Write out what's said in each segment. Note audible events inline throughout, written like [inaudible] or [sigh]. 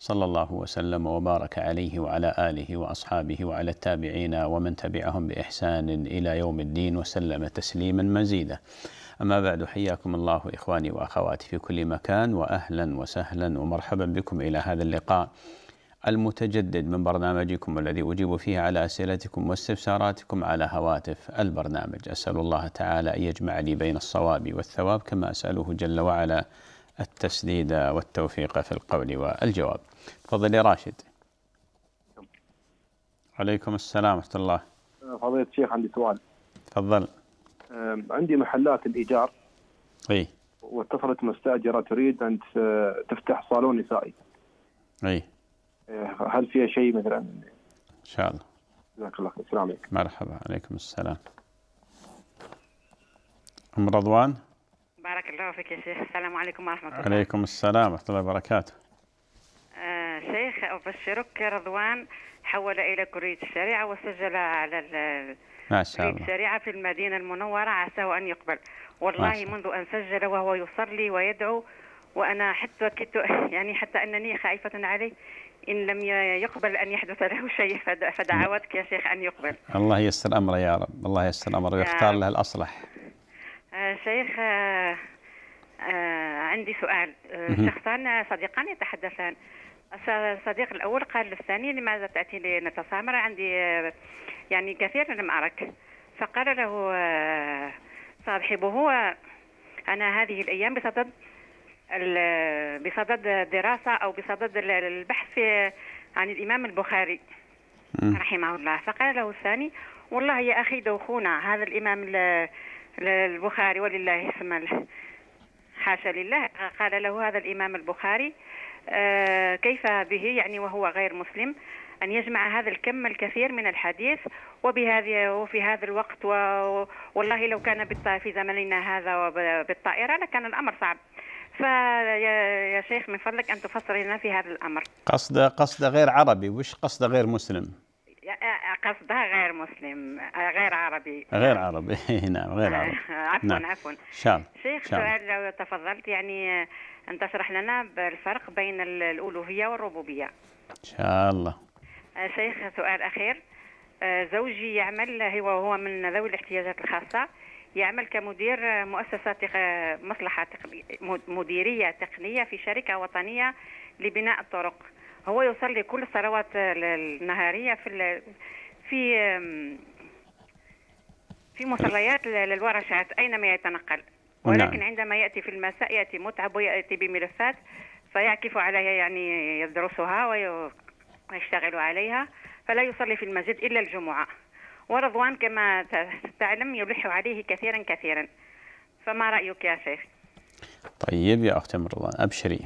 صلى الله وسلم وبارك عليه وعلى اله واصحابه وعلى التابعين ومن تبعهم باحسان الى يوم الدين وسلم تسليما مزيدا. أما بعد حياكم الله إخواني وأخواتي في كل مكان وأهلا وسهلا ومرحبا بكم إلى هذا اللقاء المتجدد من برنامجكم الذي أجيب فيه على أسئلتكم واستفساراتكم على هواتف البرنامج أسأل الله تعالى أن يجمع لي بين الصواب والثواب كما أسأله جل وعلا التسديد والتوفيق في القول والجواب تفضل يا راشد عليكم السلام ورحمة الله فضيلة الشيخ عندي سؤال تفضل عندي محلات الإيجار اي واتصلت مستأجرة تريد أن تفتح صالون نسائي اي أه، هل فيها شيء مثلا إن شاء الله جزاك الله خير السلام عليكم مرحبا عليكم السلام أم رضوان بارك الله فيك يا شيخ السلام عليكم ورحمة الله عليكم السلام ورحمة الله وبركاته آه، شيخ أبشرك رضوان حول إلى كلية الشريعة وسجل على ما شاء الله الشريعة في المدينة المنورة عساه أن يقبل والله منذ أن سجل وهو يصلي ويدعو وأنا حتى كنت [laughs] يعني حتى أنني خائفة عليه إن لم يقبل أن يحدث له شيء فدعوتك يا شيخ أن يقبل الله يسر أمره يا رب الله يسر أمره ويختار له الأصلح آه، شيخ آه، آه، عندي سؤال شخصان صديقان يتحدثان الصديق الاول قال للثاني لماذا تاتي لنتسامر عندي يعني كثير لم ارك فقال له صاحبه هو انا هذه الايام بصدد بصدد الدراسه او بصدد البحث عن الامام البخاري رحمه الله فقال له الثاني والله يا اخي دوخونا هذا الامام البخاري ولله الحمد حاشا لله قال له هذا الإمام البخاري آه، كيف به يعني وهو غير مسلم أن يجمع هذا الكم الكثير من الحديث وبهذه وفي هذا الوقت و... والله لو كان في زمننا هذا وبالطائرة لكان الأمر صعب فيا شيخ من فضلك أن تفسر لنا في هذا الأمر قصد قصد غير عربي وش قصد غير مسلم قصدها غير مسلم غير عربي غير عربي [laughs] إيه، نعم غير عربي [laughs] عفوا نعم. عفوا شعب شيخ سؤال لو تفضلت يعني ان تشرح لنا بالفرق بين الالوهيه والربوبيه ان شاء الله شيخ سؤال اخير زوجي يعمل هو هو من ذوي الاحتياجات الخاصه يعمل كمدير مؤسسة مصلحة مديرية تقنية في شركة وطنية لبناء الطرق هو يصلي كل الصلوات النهاريه في في في مصليات للورشات اينما يتنقل نعم. ولكن عندما ياتي في المساء ياتي متعب وياتي بملفات فيعكف عليها يعني يدرسها ويشتغل عليها فلا يصلي في المسجد الا الجمعه ورضوان كما تعلم يلح عليه كثيرا كثيرا فما رايك يا شيخ؟ طيب يا اختي مرضان ابشري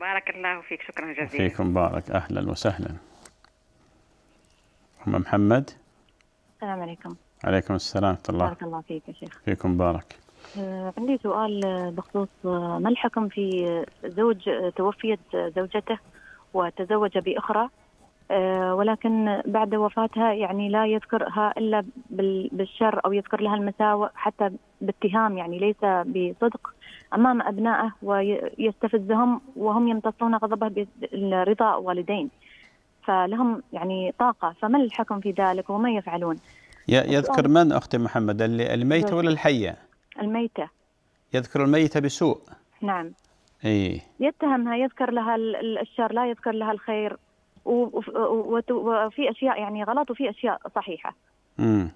بارك الله فيك شكرا جزيلا فيكم بارك أهلا وسهلا أم محمد السلام عليكم عليكم السلام ورحمة الله بارك الله فيك يا شيخ فيكم بارك آه، عندي سؤال آه، بخصوص آه، ما الحكم في زوج توفيت زوجته وتزوج بأخرى ولكن بعد وفاتها يعني لا يذكرها إلا بالشر أو يذكر لها المساوئ حتى باتهام يعني ليس بصدق امام ابنائه ويستفزهم وهم يمتصون غضبه برضا والدين فلهم يعني طاقه فما الحكم في ذلك وما يفعلون يذكر من اختي محمد الميته ولا الحيه الميته يذكر الميته بسوء نعم اي يتهمها يذكر لها الشر لا يذكر لها الخير وفي اشياء يعني غلط وفي اشياء صحيحه امم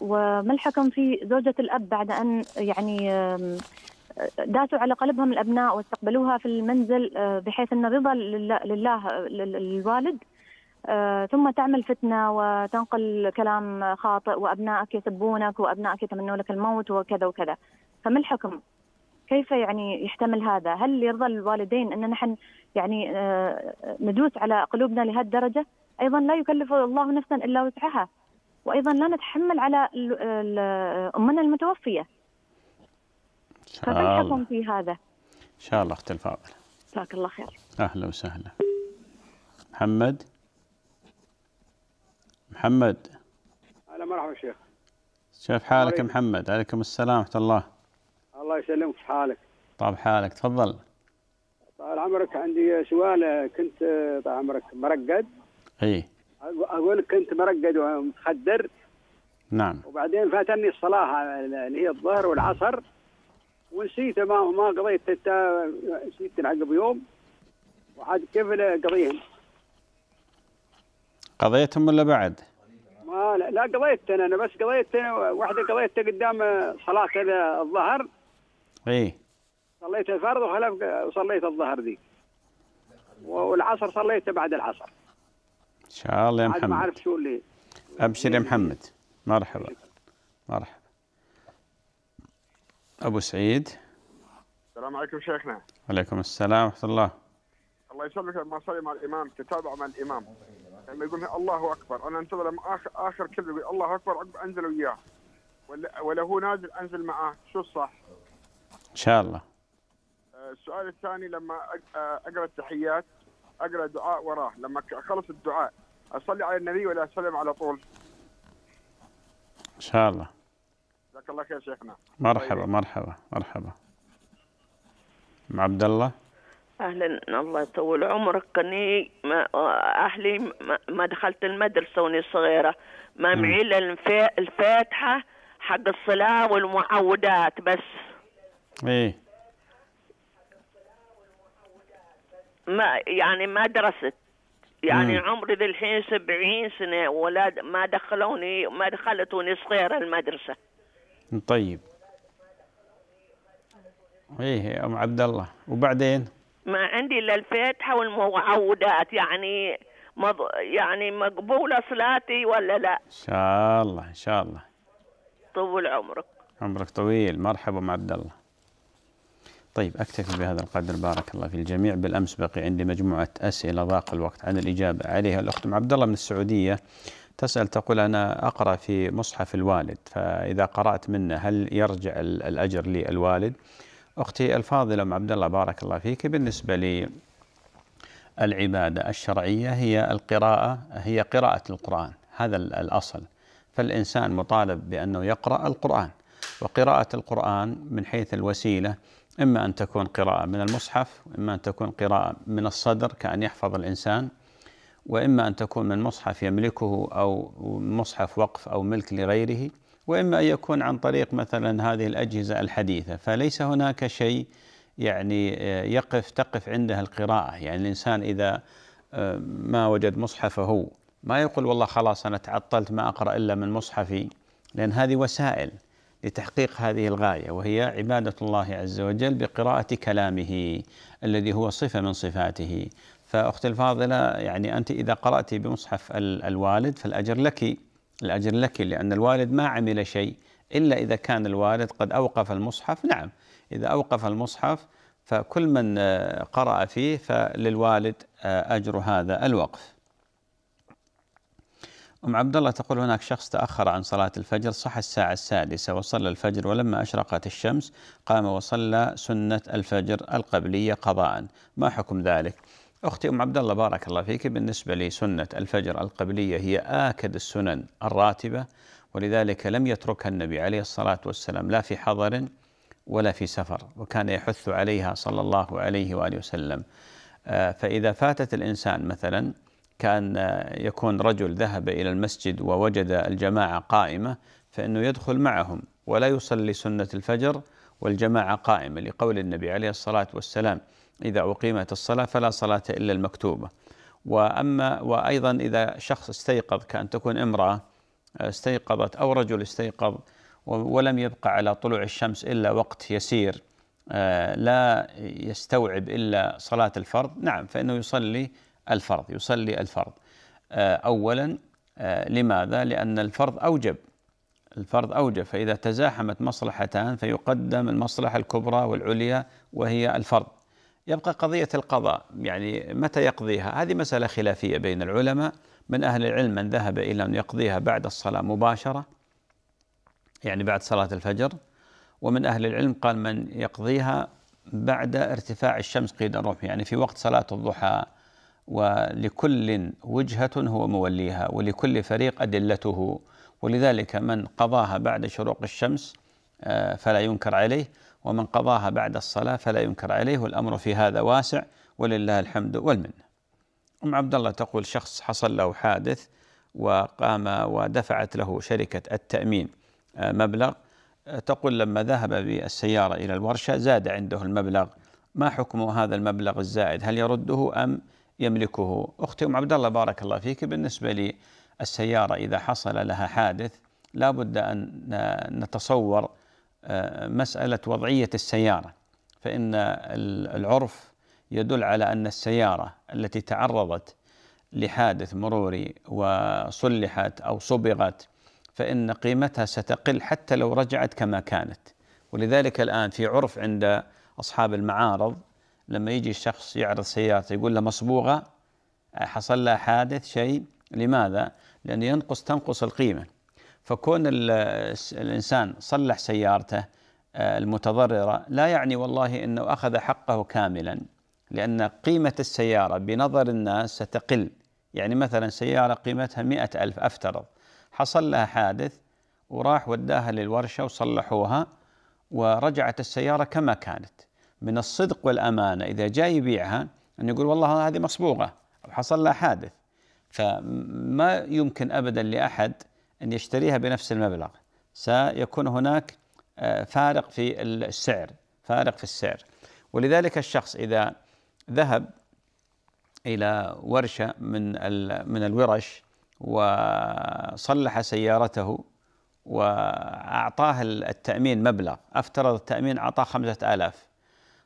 وما الحكم في زوجة الأب بعد أن يعني داسوا على قلبهم الأبناء واستقبلوها في المنزل آه، بحيث أن رضا لله الوالد آه، ثم تعمل فتنة وتنقل كلام خاطئ وأبنائك يسبونك وأبنائك يتمنون لك الموت وكذا وكذا فما الحكم؟ كيف يعني يحتمل هذا؟ هل يرضى الوالدين أن نحن يعني آه، ندوس على قلوبنا لهالدرجة؟ أيضا لا يكلف الله نفسا إلا وسعها وايضا لا نتحمل على امنا المتوفيه إن شاء الله. في هذا ان شاء الله اختي الفاضله جزاك الله خير اهلا وسهلا محمد محمد هلا مرحبا شيخ كيف حالك يا محمد عليكم السلام ورحمه الله الله يسلمك في حالك طاب حالك تفضل طال عمرك عندي سؤال كنت طال عمرك مرقد ايه. اقول كنت مرقد ومتخدر نعم وبعدين فاتني الصلاه اللي هي الظهر والعصر ونسيت ما ما قضيت حتى نسيت عقب يوم وعاد كيف قضيهم قضيتهم ولا بعد؟ ما لا, لا قضيت انا انا بس قضيت واحده قضيت قدام صلاه الظهر اي صليت الفرض وخلف صليت الظهر ذي والعصر صليته بعد العصر ان شاء الله يا محمد ما اعرف شو اللي ابشر يا محمد مرحبا مرحبا ابو سعيد السلام عليكم شيخنا وعليكم السلام ورحمه الله الله يسلمك لما اصلي مع الامام تتابع مع الامام لما يقول الله اكبر انا انتظر لما اخر اخر كلمه يقول الله اكبر عقب انزل وياه ولا ولا هو نازل انزل معاه شو الصح؟ ان شاء الله آه، السؤال الثاني لما آه، اقرا التحيات اقرا دعاء وراه لما اخلص الدعاء اصلي على النبي ولا اسلم على طول؟ ان شاء الله جزاك الله خير شيخنا مرحبا مرحبا مرحبا ام عبد الله اهلا الله يطول عمرك اني ما اهلي ما دخلت المدرسه وانا صغيره ما معي الا الفاتحه حق الصلاه والمعودات بس ايه ما يعني ما درست يعني مم. عمري للحين سبعين سنة ولا ما دخلوني ما دخلتوني صغيرة المدرسة طيب ايه يا ام عبد الله وبعدين ما عندي الا الفاتحه والمعوذات يعني مض... يعني مقبوله صلاتي ولا لا ان شاء الله ان شاء الله طول عمرك عمرك طويل مرحبا ام عبد الله طيب أكتفي بهذا القدر بارك الله في الجميع بالأمس بقي عندي مجموعة أسئلة ضاق الوقت عن الإجابة عليها الأخت أم عبد الله من السعودية تسأل تقول أنا أقرأ في مصحف الوالد فإذا قرأت منه هل يرجع الأجر للوالد أختي الفاضلة أم عبد الله بارك الله فيك بالنسبة لي العبادة الشرعية هي القراءة هي قراءة القرآن هذا الأصل فالإنسان مطالب بأنه يقرأ القرآن وقراءة القرآن من حيث الوسيلة إما أن تكون قراءة من المصحف وإما أن تكون قراءة من الصدر كأن يحفظ الإنسان وإما أن تكون من مصحف يملكه أو مصحف وقف أو ملك لغيره وإما أن يكون عن طريق مثلا هذه الأجهزة الحديثة فليس هناك شيء يعني يقف تقف عنده القراءة يعني الإنسان إذا آه، ما وجد مصحفه ما يقول والله خلاص أنا تعطلت ما أقرأ إلا من مصحفي لأن هذه وسائل لتحقيق هذه الغايه وهي عباده الله عز وجل بقراءه كلامه الذي هو صفه من صفاته فاختي الفاضله يعني انت اذا قرات بمصحف الوالد فالاجر لك الاجر لك لان الوالد ما عمل شيء الا اذا كان الوالد قد اوقف المصحف نعم اذا اوقف المصحف فكل من آه، قرأ فيه فللوالد آه، أجر هذا الوقف أم عبد الله تقول هناك شخص تأخر عن صلاة الفجر صح الساعة السادسة وصلى الفجر ولما أشرقت الشمس قام وصلى سنة الفجر القبلية قضاء ما حكم ذلك؟ أختي أم عبد الله بارك الله فيك بالنسبة لسنة الفجر القبلية هي آكد السنن الراتبة ولذلك لم يتركها النبي عليه الصلاة والسلام لا في حضر ولا في سفر وكان يحث عليها صلى الله عليه وآله وسلم آه، فإذا فاتت الإنسان مثلاً كأن آه، يكون رجل ذهب إلى المسجد ووجد الجماعة قائمة فإنه يدخل معهم ولا يصلي سنة الفجر والجماعة قائمة لقول النبي عليه الصلاة والسلام إذا أقيمت الصلاة فلا صلاة إلا المكتوبة وأما وأيضا إذا شخص استيقظ كأن تكون امرأة آه، استيقظت أو رجل استيقظ ولم يبقى على طلوع الشمس إلا وقت يسير آه، لا يستوعب إلا صلاة الفرض نعم فإنه يصلي الفرض يصلي الفرض آه، أولا آه، لماذا؟ لأن الفرض أوجب الفرض أوجب فإذا تزاحمت مصلحتان فيقدم المصلحة الكبرى والعليا وهي الفرض يبقى قضية القضاء يعني متى يقضيها هذه مسألة خلافية بين العلماء من أهل العلم من ذهب إلى أن يقضيها بعد الصلاة مباشرة يعني بعد صلاة الفجر ومن أهل العلم قال من يقضيها بعد ارتفاع الشمس قيد الرمح يعني في وقت صلاة الضحى ولكل وجهة هو موليها ولكل فريق أدلته ولذلك من قضاها بعد شروق الشمس آه، فلا ينكر عليه ومن قضاها بعد الصلاة فلا ينكر عليه والأمر في هذا واسع ولله الحمد والمنة أم عبد الله تقول شخص حصل له حادث وقام ودفعت له شركة التأمين آه، مبلغ آه، تقول لما ذهب بالسيارة إلى الورشة زاد عنده المبلغ ما حكم هذا المبلغ الزائد هل يرده أم يملكه أختي أم عبد الله بارك الله فيك بالنسبة للسيارة إذا حصل لها حادث لا بد أن نتصور آه، مسألة وضعية السيارة فإن العرف يدل على أن السيارة التي تعرضت لحادث مروري وصلحت أو صبغت فإن قيمتها ستقل حتى لو رجعت كما كانت ولذلك الآن في عرف عند أصحاب المعارض لما يجي الشخص يعرض سيارته يقول له مصبوغه حصل لها حادث شيء لماذا؟ لأنه ينقص تنقص القيمة فكون الإنسان صلح سيارته آه، المتضررة لا يعني والله أنه أخذ حقه كاملا لأن قيمة السيارة بنظر الناس ستقل يعني مثلا سيارة قيمتها مئة ألف أفترض حصل لها حادث وراح وداها للورشة وصلحوها ورجعت السيارة كما كانت من الصدق والأمانة إذا جاء يبيعها أن يقول والله هذه مصبوغة أو حصل لها حادث فما يمكن أبدا لأحد أن يشتريها بنفس المبلغ سيكون هناك آه، فارق في السعر فارق في السعر ولذلك الشخص إذا ذهب إلى ورشة من من الورش وصلح سيارته وأعطاه التأمين مبلغ أفترض التأمين أعطاه خمسة آلاف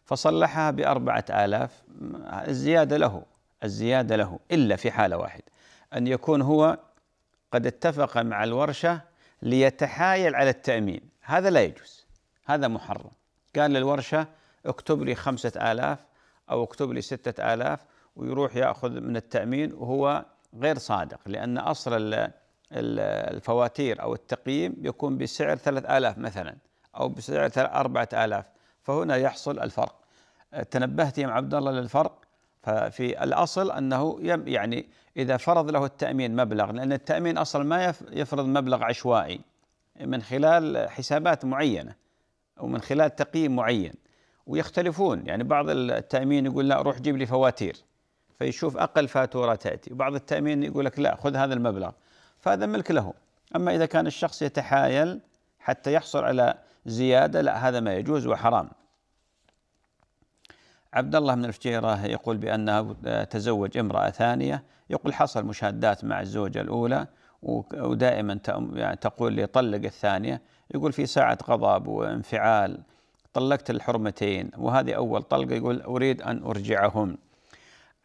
فصلحها بأربعة آلاف الزيادة له الزيادة له إلا في حالة واحدة أن يكون هو قد اتفق مع الورشة ليتحايل على التأمين هذا لا يجوز هذا محرم قال للورشة اكتب لي خمسة آلاف أو اكتب لي ستة آلاف ويروح يأخذ من التأمين وهو غير صادق لأن أصل الفواتير أو التقييم يكون بسعر ثلاث آلاف مثلا أو بسعر أربعة آلاف فهنا يحصل الفرق آه، تنبهت يا عبد الله للفرق ففي الاصل انه يعني اذا فرض له التامين مبلغ لان التامين اصلا ما يفرض مبلغ عشوائي من خلال حسابات معينه ومن خلال تقييم معين ويختلفون يعني بعض التامين يقول لا روح جيب لي فواتير فيشوف اقل فاتوره تاتي وبعض التامين يقول لك لا خذ هذا المبلغ فهذا ملك له اما اذا كان الشخص يتحايل حتى يحصل على زيادة لا هذا ما يجوز وحرام عبد الله من الفجيرة يقول بأنه آه، تزوج امرأة ثانية يقول حصل مشادات مع الزوجة الأولى ودائما يعني تقول لي طلق الثانية يقول في ساعة غضب وانفعال طلقت الحرمتين وهذه أول طلقة يقول أريد أن أرجعهم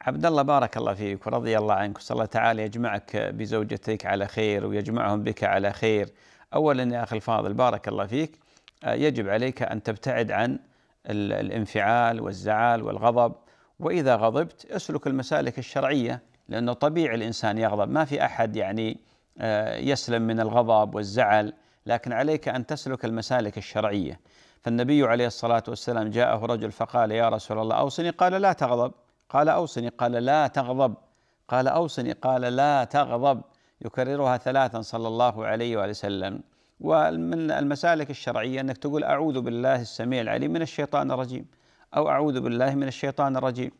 عبد الله بارك الله فيك ورضي الله عنك وصلى الله تعالى يجمعك بزوجتك على خير ويجمعهم بك على خير أولا يا أخي الفاضل بارك الله فيك يجب عليك ان تبتعد عن الانفعال والزعل والغضب واذا غضبت اسلك المسالك الشرعيه لانه طبيعي الانسان يغضب ما في احد يعني آه، يسلم من الغضب والزعل لكن عليك ان تسلك المسالك الشرعيه فالنبي عليه الصلاه والسلام جاءه رجل فقال يا رسول الله اوصني قال لا تغضب قال اوصني قال لا تغضب قال اوصني قال لا تغضب يكررها ثلاثا صلى الله عليه وسلم ومن المسالك الشرعية أنك تقول أعوذ بالله السميع العليم من الشيطان الرجيم أو أعوذ بالله من الشيطان الرجيم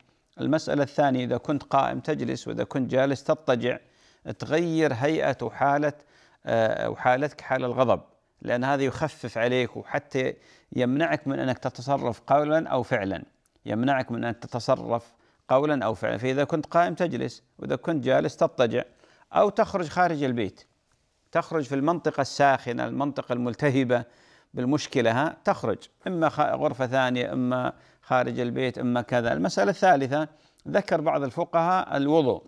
المسألة الثانية إذا كنت قائم تجلس وإذا كنت جالس تضطجع تغير هيئة وحالة آه، وحالتك حال الغضب لأن هذا يخفف عليك وحتى يمنعك من أنك تتصرف قولا أو فعلا يمنعك من أن تتصرف قولا أو فعلا فإذا كنت قائم تجلس وإذا كنت جالس تضطجع أو تخرج خارج البيت تخرج في المنطقة الساخنة المنطقة الملتهبة بالمشكلة ها تخرج إما غرفة ثانية إما خارج البيت إما كذا المسألة الثالثة ذكر بعض الفقهاء الوضوء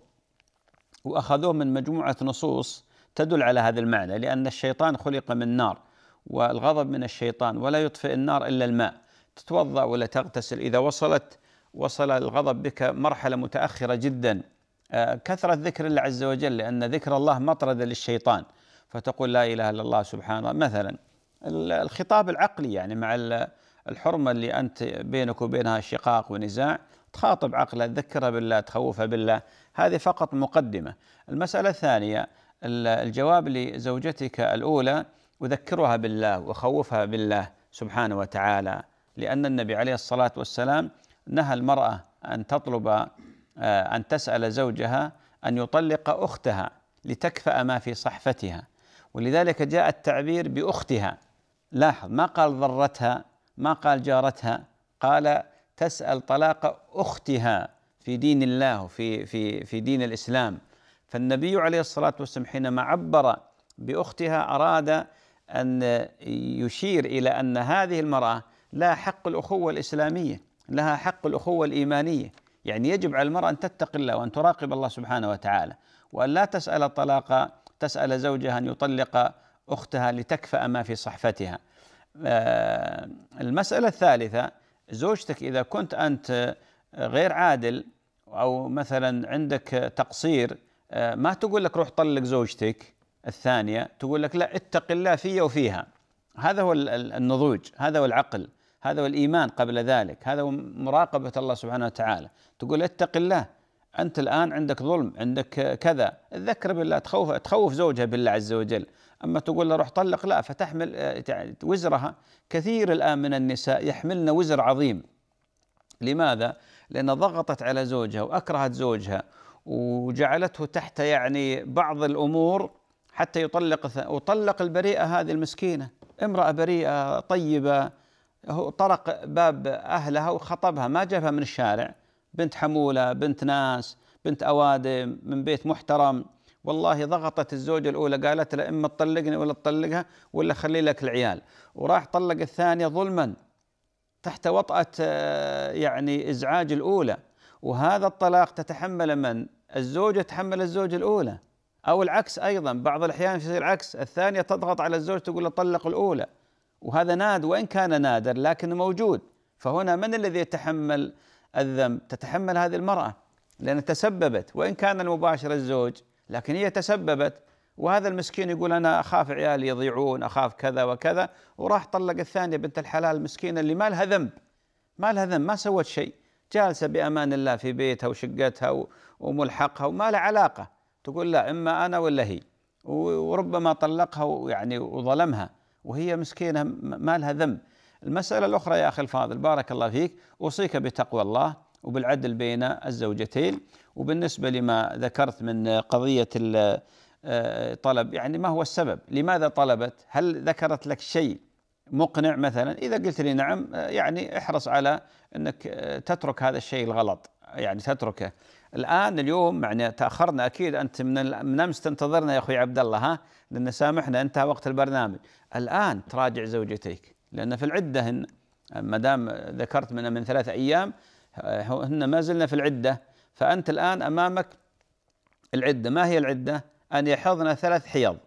وأخذوه من مجموعة نصوص تدل على هذا المعنى لأن الشيطان خلق من نار والغضب من الشيطان ولا يطفئ النار إلا الماء تتوضأ ولا تغتسل إذا وصلت وصل الغضب بك مرحلة متأخرة جدا آه، كثرة ذكر الله عز وجل لأن ذكر الله مطرد للشيطان فتقول لا إله إلا الله سبحان الله مثلا الخطاب العقلي يعني مع الحرمة اللي أنت بينك وبينها شقاق ونزاع تخاطب عقله تذكره بالله تخوفه بالله هذه فقط مقدمة المسألة الثانية الجواب لزوجتك الأولى أذكرها بالله وأخوفها بالله سبحانه وتعالى لأن النبي عليه الصلاة والسلام نهى المرأة أن تطلب آه، أن تسأل زوجها أن يطلق أختها لتكفأ ما في صحفتها ولذلك جاء التعبير باختها لاحظ ما قال ضرتها ما قال جارتها قال تسال طلاق اختها في دين الله في في في دين الاسلام فالنبي عليه الصلاه والسلام حينما عبر باختها اراد ان يشير الى ان هذه المراه لها حق الاخوه الاسلاميه لها حق الاخوه الايمانيه يعني يجب على المراه ان تتقي الله وان تراقب الله سبحانه وتعالى وان لا تسال طلاق تسأل زوجها أن يطلق أختها لتكفأ ما في صحفتها آه، المسألة الثالثة زوجتك إذا كنت أنت غير عادل أو مثلا عندك تقصير آه، ما تقول لك روح طلق زوجتك الثانية تقول لك لا اتق الله في وفيها هذا هو النضوج هذا هو العقل هذا هو الإيمان قبل ذلك هذا هو مراقبة الله سبحانه وتعالى تقول اتق الله أنت الآن عندك ظلم عندك كذا تذكر بالله تخوف تخوف زوجها بالله عز وجل أما تقول له روح طلق لا فتحمل آه، وزرها كثير الآن من النساء يحملن وزر عظيم لماذا؟ لأن ضغطت على زوجها وأكرهت زوجها وجعلته تحت يعني بعض الأمور حتى يطلق وطلق البريئة هذه المسكينة امرأة بريئة طيبة هو طرق باب أهلها وخطبها ما جابها من الشارع بنت حمولة بنت ناس بنت أوادم من بيت محترم والله ضغطت الزوجة الأولى قالت له إما تطلقني ولا تطلقها ولا خلي لك العيال وراح طلق الثانية ظلما تحت وطأة آه، يعني إزعاج الأولى وهذا الطلاق تتحمل من؟ الزوجة تحمل الزوجة الأولى أو العكس أيضا بعض الأحيان يصير العكس الثانية تضغط على الزوج تقول له طلق الأولى وهذا ناد وإن كان نادر لكنه موجود فهنا من الذي يتحمل الذنب تتحمل هذه المرأة لأن تسببت وإن كان المباشر الزوج لكن هي تسببت وهذا المسكين يقول أنا أخاف عيالي يضيعون أخاف كذا وكذا وراح طلق الثانية بنت الحلال المسكينة اللي ما لها ذنب ما لها ذنب ما سوت شيء جالسة بأمان الله في بيتها وشقتها وملحقها وما لها علاقة تقول لا إما أنا ولا هي وربما طلقها يعني وظلمها وهي مسكينة ما لها ذنب المسألة الأخرى يا أخي الفاضل بارك الله فيك أوصيك بتقوى الله وبالعدل بين الزوجتين وبالنسبة لما ذكرت من قضية آه، طلب يعني ما هو السبب لماذا طلبت هل ذكرت لك شيء مقنع مثلا إذا قلت لي نعم آه، يعني احرص على أنك آه، تترك هذا الشيء الغلط يعني تتركه الان اليوم يعني تاخرنا اكيد انت من من امس تنتظرنا يا اخوي عبد الله ها لان سامحنا انتهى وقت البرنامج الان تراجع زوجتك لأن في العدة هن ما دام ذكرت من من ثلاثة أيام هن ما زلنا في العدة فأنت الآن أمامك العدة ما هي العدة؟ أن يحضن ثلاث حيض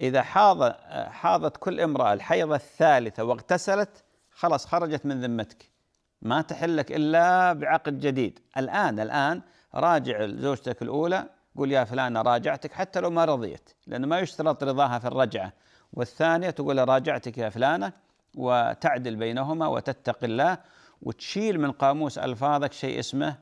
إذا حاض حاضت كل امرأة الحيض الثالثة واغتسلت خلاص خرجت من ذمتك ما تحلك إلا بعقد جديد الآن الآن راجع زوجتك الأولى قول يا فلانة راجعتك حتى لو ما رضيت لأنه ما يشترط رضاها في الرجعة والثانية تقول راجعتك يا فلانة وتعدل بينهما وتتقي الله وتشيل من قاموس الفاظك شيء اسمه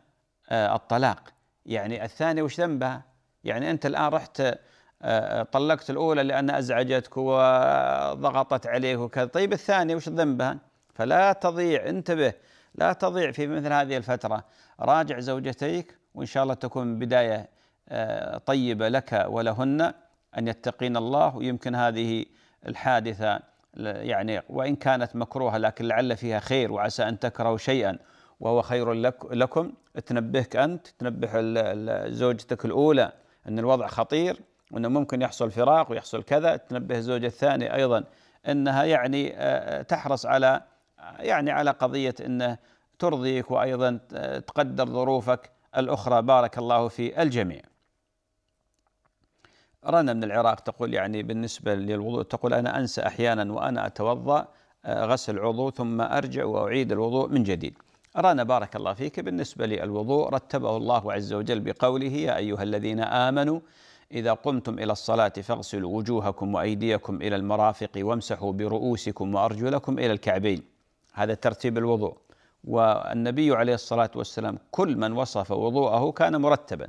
آه، الطلاق يعني الثانيه وش ذنبها؟ يعني انت الان رحت آه، آه، طلقت الاولى لان ازعجتك وضغطت عليك وكذا، طيب الثانيه وش ذنبها؟ فلا تضيع انتبه لا تضيع في مثل هذه الفتره راجع زوجتيك وان شاء الله تكون بدايه طيبه لك ولهن ان يتقين الله ويمكن هذه الحادثه يعني وإن كانت مكروهة لكن لعل فيها خير وعسى أن تكرهوا شيئا وهو خير لك لكم تنبهك أنت تنبه زوجتك الأولى أن الوضع خطير وأنه ممكن يحصل فراق ويحصل كذا تنبه الزوجة الثانية أيضا أنها يعني آه، آه، تحرص على آه، يعني على قضية أنه ترضيك وأيضا تقدر ظروفك الأخرى بارك الله في الجميع رنا من العراق تقول يعني بالنسبة للوضوء تقول أنا أنسى أحيانا وأنا أتوضأ آه، غسل عضو ثم أرجع وأعيد الوضوء من جديد رنا بارك الله فيك بالنسبة للوضوء رتبه الله عز وجل بقوله يا أيها الذين آمنوا إذا قمتم إلى الصلاة فاغسلوا وجوهكم وأيديكم إلى المرافق وامسحوا برؤوسكم وأرجلكم إلى الكعبين هذا ترتيب الوضوء والنبي عليه الصلاة والسلام كل من وصف وضوءه كان مرتبا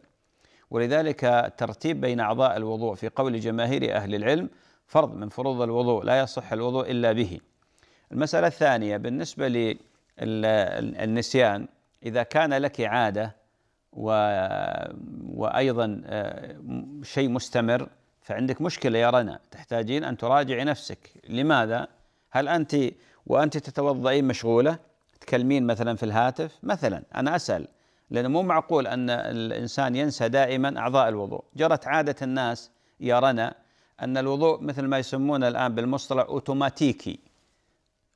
ولذلك الترتيب بين أعضاء الوضوء في قول جماهير أهل العلم فرض من فروض الوضوء لا يصح الوضوء إلا به المسألة الثانية بالنسبة للنسيان إذا كان لك عادة و... وأيضا آه، شيء مستمر فعندك مشكلة يا رنا تحتاجين أن تراجعي نفسك لماذا؟ هل أنت وأنت تتوضئين مشغولة تكلمين مثلا في الهاتف مثلا أنا أسأل لأنه مو معقول أن الإنسان ينسى دائما أعضاء الوضوء جرت عادة الناس يرنا أن الوضوء مثل ما يسمونه الآن بالمصطلح أوتوماتيكي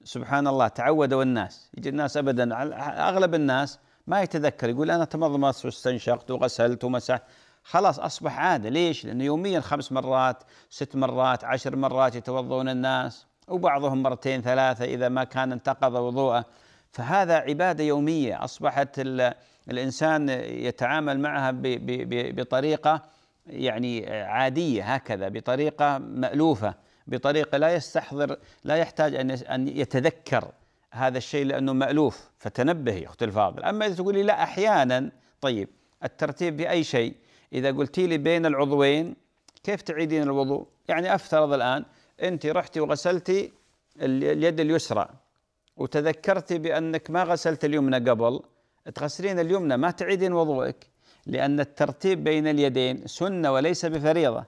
سبحان الله تعودوا الناس يجي الناس أبدا أغلب الناس ما يتذكر يقول أنا تمضمضت واستنشقت وغسلت ومسحت خلاص أصبح عادة ليش؟ لأنه يوميا خمس مرات ست مرات عشر مرات يتوضؤون الناس وبعضهم مرتين ثلاثة إذا ما كان انتقض وضوءه فهذا عبادة يومية أصبحت الإنسان يتعامل معها بطريقة يعني عادية هكذا بطريقة مألوفة بطريقة لا يستحضر لا يحتاج أن يتذكر هذا الشيء لأنه مألوف فتنبه يا أختي الفاضل أما إذا تقولي لا أحيانا طيب الترتيب بأي شيء إذا قلتي لي بين العضوين كيف تعيدين الوضوء يعني أفترض الآن أنت رحتي وغسلتي اليد اليسرى وتذكرتي بأنك ما غسلت اليمنى قبل تغسلين اليمنى ما تعيدين وضوءك لأن الترتيب بين اليدين سنة وليس بفريضة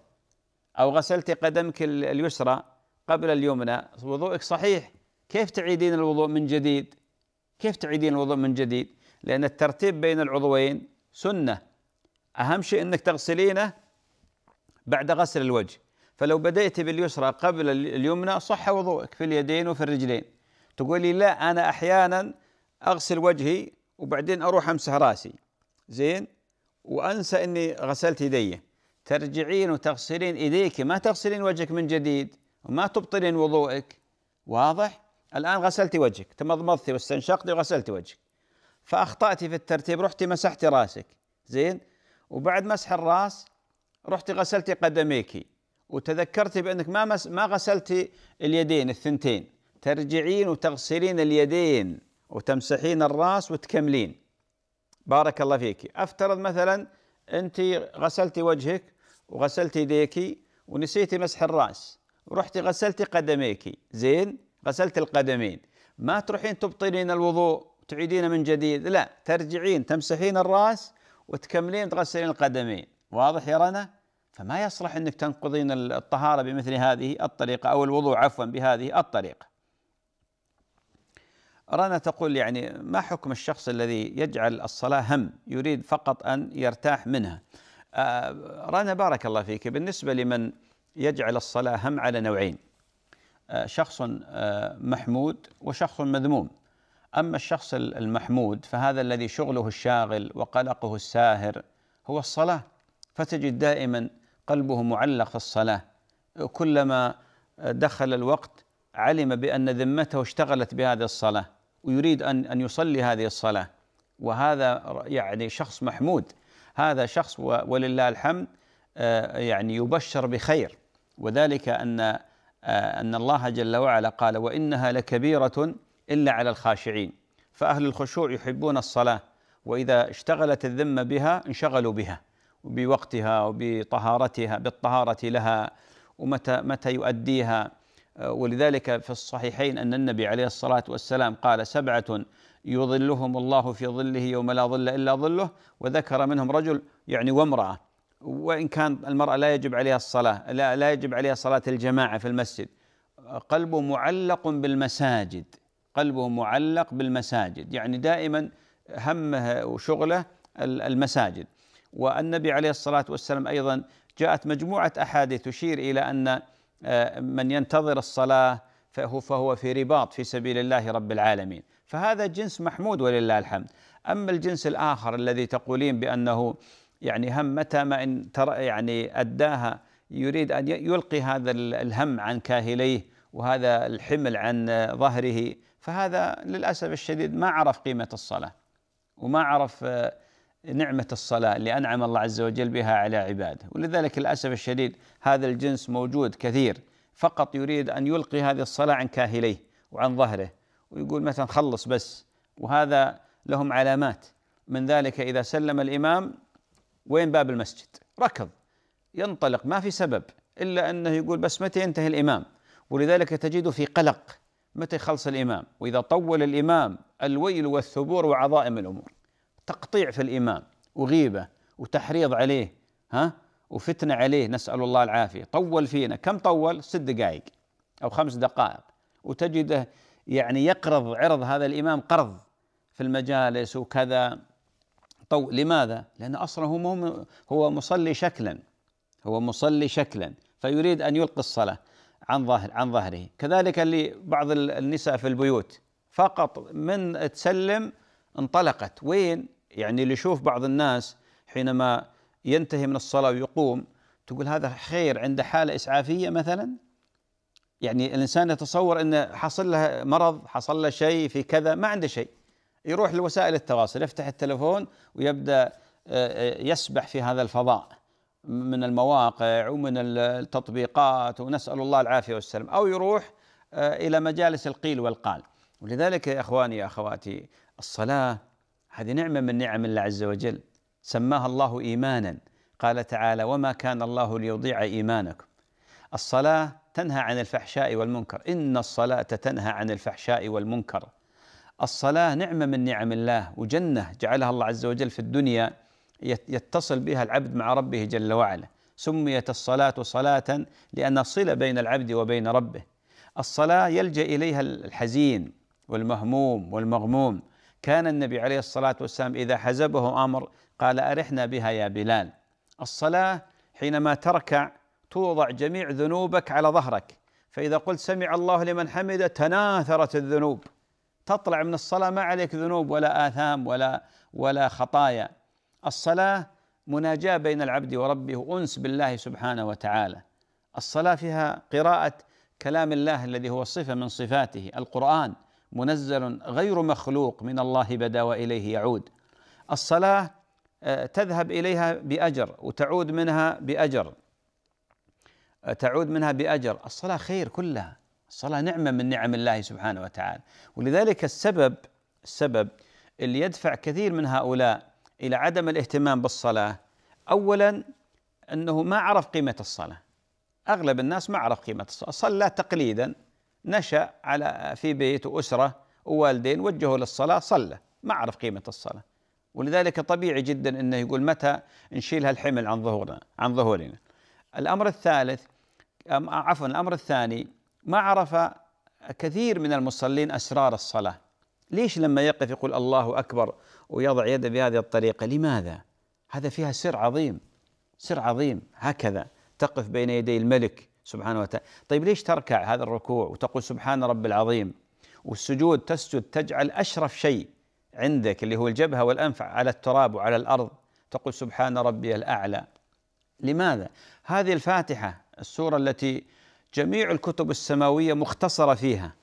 أو غسلت قدمك اليسرى قبل اليمنى وضوءك صحيح كيف تعيدين الوضوء من جديد كيف تعيدين الوضوء من جديد لأن الترتيب بين العضوين سنة أهم شيء أنك تغسلينه بعد غسل الوجه فلو بدأت باليسرى قبل اليمنى صح وضوءك في اليدين وفي الرجلين تقولي لا أنا أحيانا أغسل وجهي وبعدين اروح امسح راسي زين وانسى اني غسلت يدي ترجعين وتغسلين ايديك ما تغسلين وجهك من جديد وما تبطلين وضوءك واضح الان غسلت وجهك تمضمضتي واستنشقتي وغسلت وجهك فاخطاتي في الترتيب رحتي مسحتي راسك زين وبعد مسح الراس رحتي غسلتي قدميك وتذكرتي بانك ما مس ما غسلتي اليدين الثنتين ترجعين وتغسلين اليدين وتمسحين الراس وتكملين بارك الله فيك افترض مثلا انت غسلتي وجهك وغسلتي يديك ونسيتي مسح الراس ورحتي غسلتي قدميك زين غسلت القدمين ما تروحين تبطلين الوضوء تعيدين من جديد لا ترجعين تمسحين الراس وتكملين تغسلين القدمين واضح يا رنا فما يصلح انك تنقضين الطهاره بمثل هذه الطريقه او الوضوء عفوا بهذه الطريقه رنا تقول يعني ما حكم الشخص الذي يجعل الصلاة هم يريد فقط أن يرتاح منها آه، رنا بارك الله فيك بالنسبة لمن يجعل الصلاة هم على نوعين آه، شخص آه، محمود وشخص مذموم أما الشخص المحمود فهذا الذي شغله الشاغل وقلقه الساهر هو الصلاة فتجد دائما قلبه معلق في الصلاة كلما دخل الوقت علم بأن ذمته اشتغلت بهذه الصلاة ويريد ان ان يصلي هذه الصلاه وهذا يعني شخص محمود هذا شخص ولله الحمد آه، يعني يبشر بخير وذلك ان آه، ان الله جل وعلا قال وانها لكبيره الا على الخاشعين فاهل الخشوع يحبون الصلاه واذا اشتغلت الذمه بها انشغلوا بها بوقتها وبطهارتها بالطهاره لها ومتى متى يؤديها ولذلك في الصحيحين أن النبي عليه الصلاة والسلام قال سبعة يظلهم الله في ظله يوم لا ظل إلا ظله وذكر منهم رجل يعني وامرأة وإن كان المرأة لا يجب عليها الصلاة لا, لا يجب عليها صلاة الجماعة في المسجد قلبه معلق بالمساجد قلبه معلق بالمساجد يعني دائما همه وشغله المساجد والنبي عليه الصلاة والسلام أيضا جاءت مجموعة أحاديث تشير إلى أن آه، من ينتظر الصلاة فهو, فهو في رباط في سبيل الله رب العالمين فهذا جنس محمود ولله الحمد أما الجنس الآخر الذي تقولين بأنه يعني هم متى ما إن ترى يعني أداها يريد أن يلقي هذا الهم عن كاهليه وهذا الحمل عن ظهره فهذا للأسف الشديد ما عرف قيمة الصلاة وما عرف آه، نعمة الصلاة اللي أنعم الله عز وجل بها على عباده ولذلك للأسف الشديد هذا الجنس موجود كثير فقط يريد أن يلقي هذه الصلاة عن كاهليه وعن ظهره ويقول مثلا خلص بس وهذا لهم علامات من ذلك إذا سلم الإمام وين باب المسجد ركض ينطلق ما في سبب إلا أنه يقول بس متى ينتهي الإمام ولذلك تجده في قلق متى يخلص الإمام وإذا طول الإمام الويل والثبور وعظائم الأمور تقطيع في الإمام وغيبة وتحريض عليه ها وفتنة عليه نسأل الله العافية طول فينا كم طول ست دقائق أو خمس دقائق وتجده يعني يقرض عرض هذا الإمام قرض في المجالس وكذا طو لماذا؟ لأنه أصلا هو هو مصلي شكلا هو مصلي شكلا فيريد أن يلقي الصلاة عن ظهر عن ظهره كذلك اللي بعض النساء في البيوت فقط من تسلم انطلقت وين يعني اللي يشوف بعض الناس حينما ينتهي من الصلاة ويقوم تقول هذا خير عنده حالة إسعافية مثلا يعني الإنسان يتصور أنه حصل له مرض حصل له شيء في كذا ما عنده شيء يروح لوسائل التواصل يفتح التلفون ويبدأ آه، يسبح في هذا الفضاء من المواقع ومن التطبيقات ونسأل الله العافية والسلام أو يروح آه، إلى مجالس القيل والقال ولذلك يا إخواني يا أخواتي الصلاة هذه نعمه من نعم الله عز وجل سماها الله ايمانا قال تعالى وما كان الله ليضيع ايمانكم الصلاه تنهى عن الفحشاء والمنكر ان الصلاه تنهى عن الفحشاء والمنكر الصلاه نعمه من نعم الله وجنه جعلها الله عز وجل في الدنيا يتصل بها العبد مع ربه جل وعلا سميت الصلاه صلاه لان صله بين العبد وبين ربه الصلاه يلجا اليها الحزين والمهموم والمغموم كان النبي عليه الصلاة والسلام إذا حزبه أمر قال أرحنا بها يا بلال الصلاة حينما تركع توضع جميع ذنوبك على ظهرك فإذا قلت سمع الله لمن حمده تناثرت الذنوب تطلع من الصلاة ما عليك ذنوب ولا آثام ولا ولا خطايا الصلاة مناجاة بين العبد وربه وأنس بالله سبحانه وتعالى الصلاة فيها قراءة كلام الله الذي هو صفة من صفاته القرآن منزل غير مخلوق من الله بدا واليه يعود الصلاه آه، تذهب اليها باجر وتعود منها باجر آه، تعود منها باجر الصلاه خير كلها الصلاه نعمه من نعم الله سبحانه وتعالى ولذلك السبب السبب اللي يدفع كثير من هؤلاء الى عدم الاهتمام بالصلاه اولا انه ما عرف قيمه الصلاه اغلب الناس ما عرف قيمه الصلاه صلى تقليدا نشأ على في بيت وأسرة ووالدين وجهوا للصلاة صلى ما عرف قيمة الصلاة ولذلك طبيعي جدا أنه يقول متى نشيل هالحمل عن ظهورنا عن ظهورنا الأمر الثالث عفوا الأمر الثاني ما عرف كثير من المصلين أسرار الصلاة ليش لما يقف يقول الله أكبر ويضع يده بهذه الطريقة لماذا؟ هذا فيها سر عظيم سر عظيم هكذا تقف بين يدي الملك سبحانه وتعالى طيب ليش تركع هذا الركوع وتقول سبحان رب العظيم والسجود تسجد تجعل أشرف شيء عندك اللي هو الجبهة والأنف على التراب وعلى الأرض تقول سبحان ربي الأعلى لماذا؟ هذه الفاتحة السورة التي جميع الكتب السماوية مختصرة فيها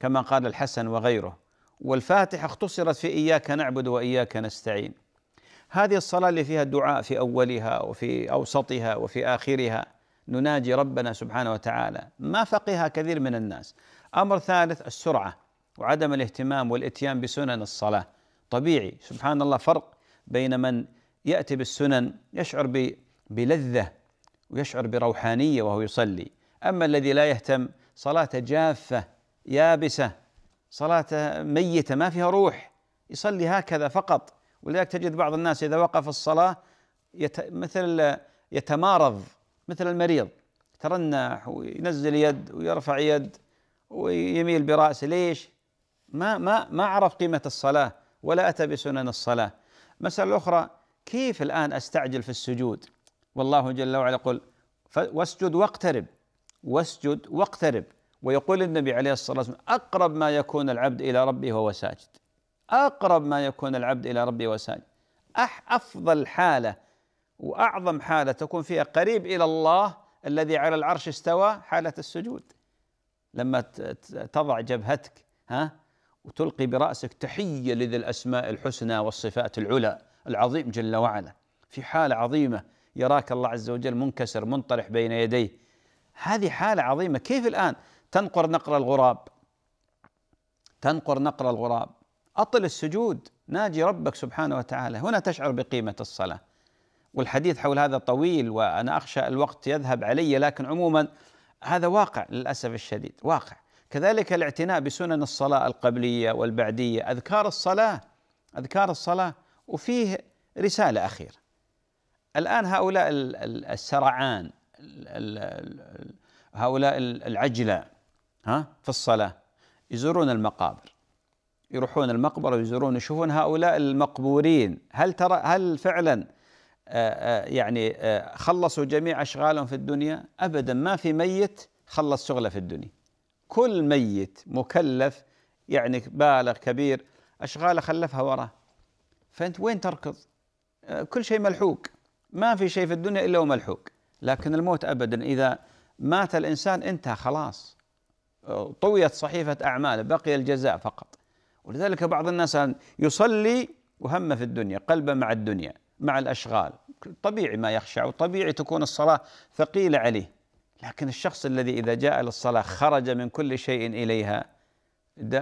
كما قال الحسن وغيره والفاتحة اختصرت في إياك نعبد وإياك نستعين هذه الصلاة اللي فيها الدعاء في أولها وفي أوسطها وفي آخرها نناجي ربنا سبحانه وتعالى ما فقها كثير من الناس امر ثالث السرعه وعدم الاهتمام والاتيان بسنن الصلاه طبيعي سبحان الله فرق بين من ياتي بالسنن يشعر بلذه ويشعر بروحانيه وهو يصلي اما الذي لا يهتم صلاته جافه يابسه صلاته ميته ما فيها روح يصلي هكذا فقط ولذلك تجد بعض الناس اذا وقف الصلاه يت مثل يتمارض مثل المريض ترنح وينزل يد ويرفع يد ويميل براسه ليش؟ ما ما ما عرف قيمه الصلاه ولا اتى بسنن الصلاه. مساله اخرى كيف الان استعجل في السجود؟ والله جل وعلا يقول واسجد واقترب واسجد واقترب ويقول النبي عليه الصلاه والسلام اقرب ما يكون العبد الى ربه وهو ساجد. اقرب ما يكون العبد الى ربه وهو ساجد. أح افضل حاله واعظم حاله تكون فيها قريب الى الله الذي على العرش استوى حاله السجود لما تضع جبهتك ها وتلقي براسك تحيه لذي الاسماء الحسنى والصفات العلى العظيم جل وعلا في حاله عظيمه يراك الله عز وجل منكسر منطرح بين يديه هذه حاله عظيمه كيف الان تنقر نقر الغراب تنقر نقر الغراب أطل السجود ناجي ربك سبحانه وتعالى هنا تشعر بقيمة الصلاة والحديث حول هذا طويل وأنا أخشى الوقت يذهب علي لكن عموما هذا واقع للأسف الشديد واقع كذلك الاعتناء بسنن الصلاة القبلية والبعدية أذكار الصلاة أذكار الصلاة وفيه رسالة أخيرة الآن هؤلاء السرعان هؤلاء العجلة ها في الصلاة يزورون المقابر يروحون المقبرة ويزورون يشوفون هؤلاء المقبورين هل ترى هل فعلا يعني آه، خلصوا جميع أشغالهم في الدنيا أبدا ما في ميت خلص شغله في الدنيا كل ميت مكلف يعني بالغ كبير أشغاله خلفها وراه فأنت وين تركض آه، كل شيء ملحوق ما في شيء في الدنيا إلا هو ملحوق لكن الموت أبدا إذا مات الإنسان انتهى خلاص طويت صحيفة أعماله بقي الجزاء فقط ولذلك بعض الناس يصلي وهمه في الدنيا قلبه مع الدنيا مع الأشغال طبيعي ما يخشع وطبيعي تكون الصلاة ثقيلة عليه لكن الشخص الذي إذا جاء للصلاة خرج من كل شيء إليها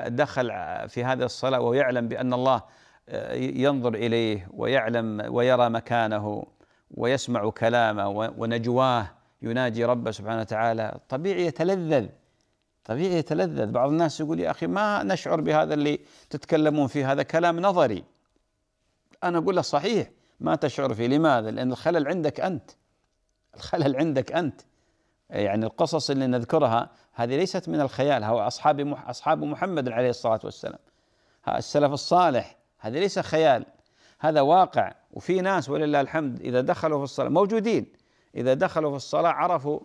دخل في هذه الصلاة ويعلم بأن الله آه، ينظر إليه ويعلم ويرى مكانه ويسمع كلامه ونجواه يناجي ربه سبحانه وتعالى طبيعي يتلذذ طبيعي يتلذذ بعض الناس يقول يا أخي ما نشعر بهذا اللي تتكلمون فيه هذا كلام نظري أنا أقول له صحيح ما تشعر فيه لماذا؟ لأن الخلل عندك أنت الخلل عندك أنت يعني القصص اللي نذكرها هذه ليست من الخيال هو أصحاب أصحاب محمد عليه الصلاة والسلام السلف الصالح هذا ليس خيال هذا واقع وفي ناس ولله الحمد إذا دخلوا في الصلاة موجودين إذا دخلوا في الصلاة عرفوا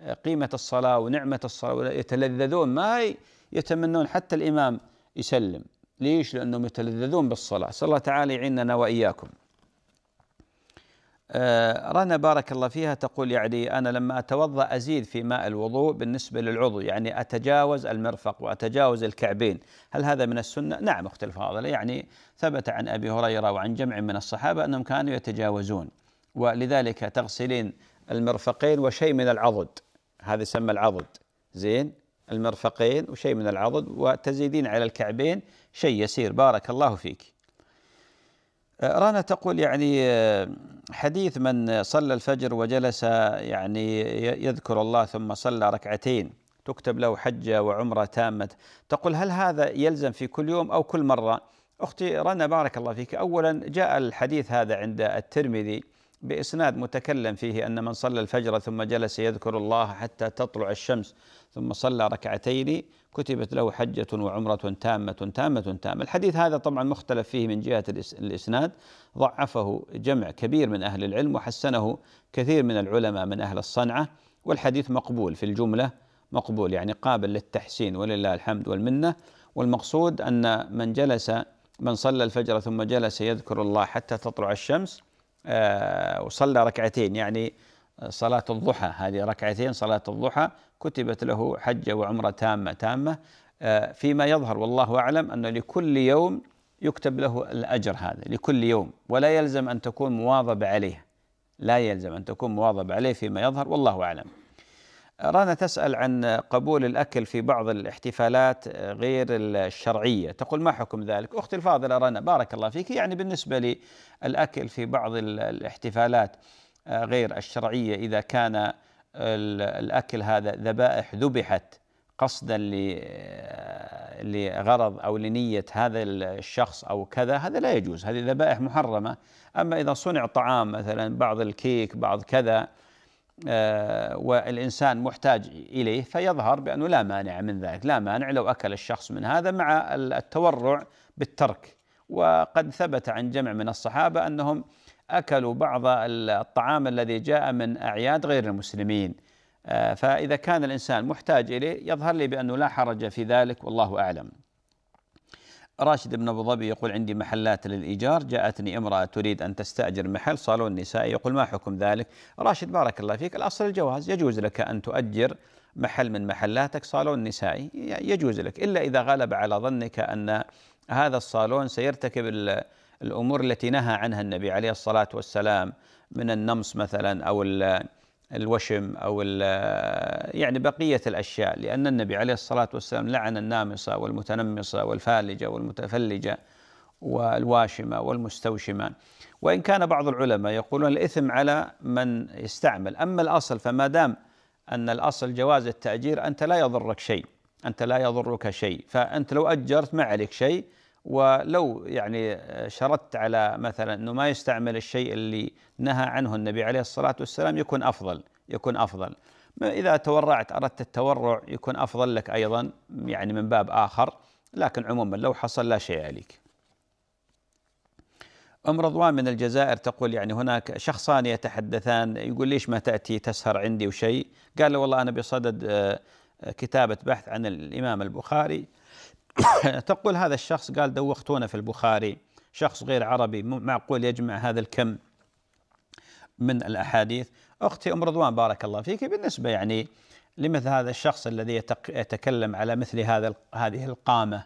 آه، قيمة الصلاة ونعمة الصلاة يتلذذون ما يتمنون حتى الإمام يسلم ليش لأنهم يتلذذون بالصلاة صلى الله تعالى يعيننا وإياكم آه، رنا بارك الله فيها تقول يعني أنا لما أتوضأ أزيد في ماء الوضوء بالنسبة للعضو يعني أتجاوز المرفق وأتجاوز الكعبين هل هذا من السنة؟ نعم أختي الفاضلة يعني ثبت عن أبي هريرة وعن جمع من الصحابة أنهم كانوا يتجاوزون ولذلك تغسلين المرفقين وشيء من العضد هذا يسمى العضد زين المرفقين وشيء من العضد وتزيدين على الكعبين شيء يسير بارك الله فيك آه، رانا تقول يعني آه، حديث من صلى الفجر وجلس يعني يذكر الله ثم صلى ركعتين تكتب له حجة وعمرة تامة تقول هل هذا يلزم في كل يوم أو كل مرة أختي رنا بارك الله فيك أولا جاء الحديث هذا عند الترمذي بإسناد متكلم فيه أن من صلى الفجر ثم جلس يذكر الله حتى تطلع الشمس ثم صلى ركعتين كتبت له حجة وعمرة تامة تامة تامة الحديث هذا طبعا مختلف فيه من جهة الإسناد ضعفه جمع كبير من أهل العلم وحسنه كثير من العلماء من أهل الصنعة والحديث مقبول في الجملة مقبول يعني قابل للتحسين ولله الحمد والمنة والمقصود أن من جلس من صلى الفجر ثم جلس يذكر الله حتى تطلع الشمس آه، وصلى ركعتين يعني صلاة الضحى هذه ركعتين صلاة الضحى كتبت له حجة وعمرة تامة تامة آه، فيما يظهر والله أعلم أن لكل يوم يكتب له الأجر هذا لكل يوم ولا يلزم أن تكون مواظبة عليه لا يلزم أن تكون مواظبة عليه فيما يظهر والله أعلم آه، رانا تسأل عن قبول الأكل في بعض الاحتفالات آه، غير الشرعية تقول ما حكم ذلك أختي الفاضلة رانا بارك الله فيك يعني بالنسبة للأكل في بعض الاحتفالات غير الشرعية إذا كان الأكل هذا ذبائح ذبحت قصدا لغرض أو لنية هذا الشخص أو كذا هذا لا يجوز هذه ذبائح محرمة أما إذا صنع طعام مثلا بعض الكيك بعض كذا آه، والإنسان محتاج إليه فيظهر بأنه لا مانع من ذلك لا مانع لو أكل الشخص من هذا مع التورع بالترك وقد ثبت عن جمع من الصحابة أنهم أكلوا بعض الطعام الذي جاء من أعياد غير المسلمين آه، فإذا كان الإنسان محتاج إليه يظهر لي بأنه لا حرج في ذلك والله أعلم راشد بن أبو ظبي يقول عندي محلات للإيجار جاءتني امرأة تريد أن تستأجر محل صالون نسائي يقول ما حكم ذلك راشد بارك الله فيك الأصل الجواز يجوز لك أن تؤجر محل من محلاتك صالون نسائي يجوز لك إلا إذا غلب على ظنك أن هذا الصالون سيرتكب الامور التي نهى عنها النبي عليه الصلاه والسلام من النمص مثلا او الوشم او يعني بقيه الاشياء لان النبي عليه الصلاه والسلام لعن النامصه والمتنمصه والفالجه والمتفلجه والواشمه والمستوشمه وان كان بعض العلماء يقولون الاثم على من يستعمل اما الاصل فما دام ان الاصل جواز التاجير انت لا يضرك شيء أنت لا يضرك شيء فأنت لو أجرت ما عليك شيء ولو يعني آه، شرطت على مثلا أنه ما يستعمل الشيء اللي نهى عنه النبي عليه الصلاة والسلام يكون أفضل يكون أفضل إذا تورعت أردت التورع يكون أفضل لك أيضا يعني من باب آخر لكن عموما لو حصل لا شيء عليك أم رضوان من الجزائر تقول يعني هناك شخصان يتحدثان يقول ليش ما تأتي تسهر عندي وشيء قال له والله أنا بصدد آه، كتابة بحث عن الإمام البخاري [coughs] تقول هذا الشخص قال دوختونا في البخاري شخص غير عربي معقول يجمع هذا الكم من الأحاديث أختي أم رضوان بارك الله فيك بالنسبة يعني لمثل هذا الشخص الذي يتكلم على مثل هذا هذه القامة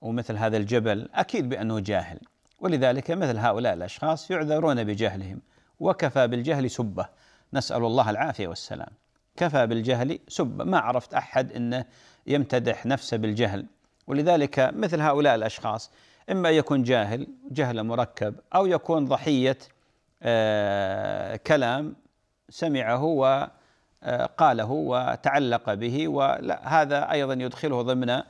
ومثل هذا الجبل أكيد بأنه جاهل ولذلك مثل هؤلاء الأشخاص يعذرون بجهلهم وكفى بالجهل سبة نسأل الله العافية والسلام كفى بالجهل سب ما عرفت أحد أنه يمتدح نفسه بالجهل ولذلك مثل هؤلاء الأشخاص إما يكون جاهل جهل مركب أو يكون ضحية آه، كلام سمعه وقاله آه، وتعلق به وهذا أيضا يدخله ضمن آه،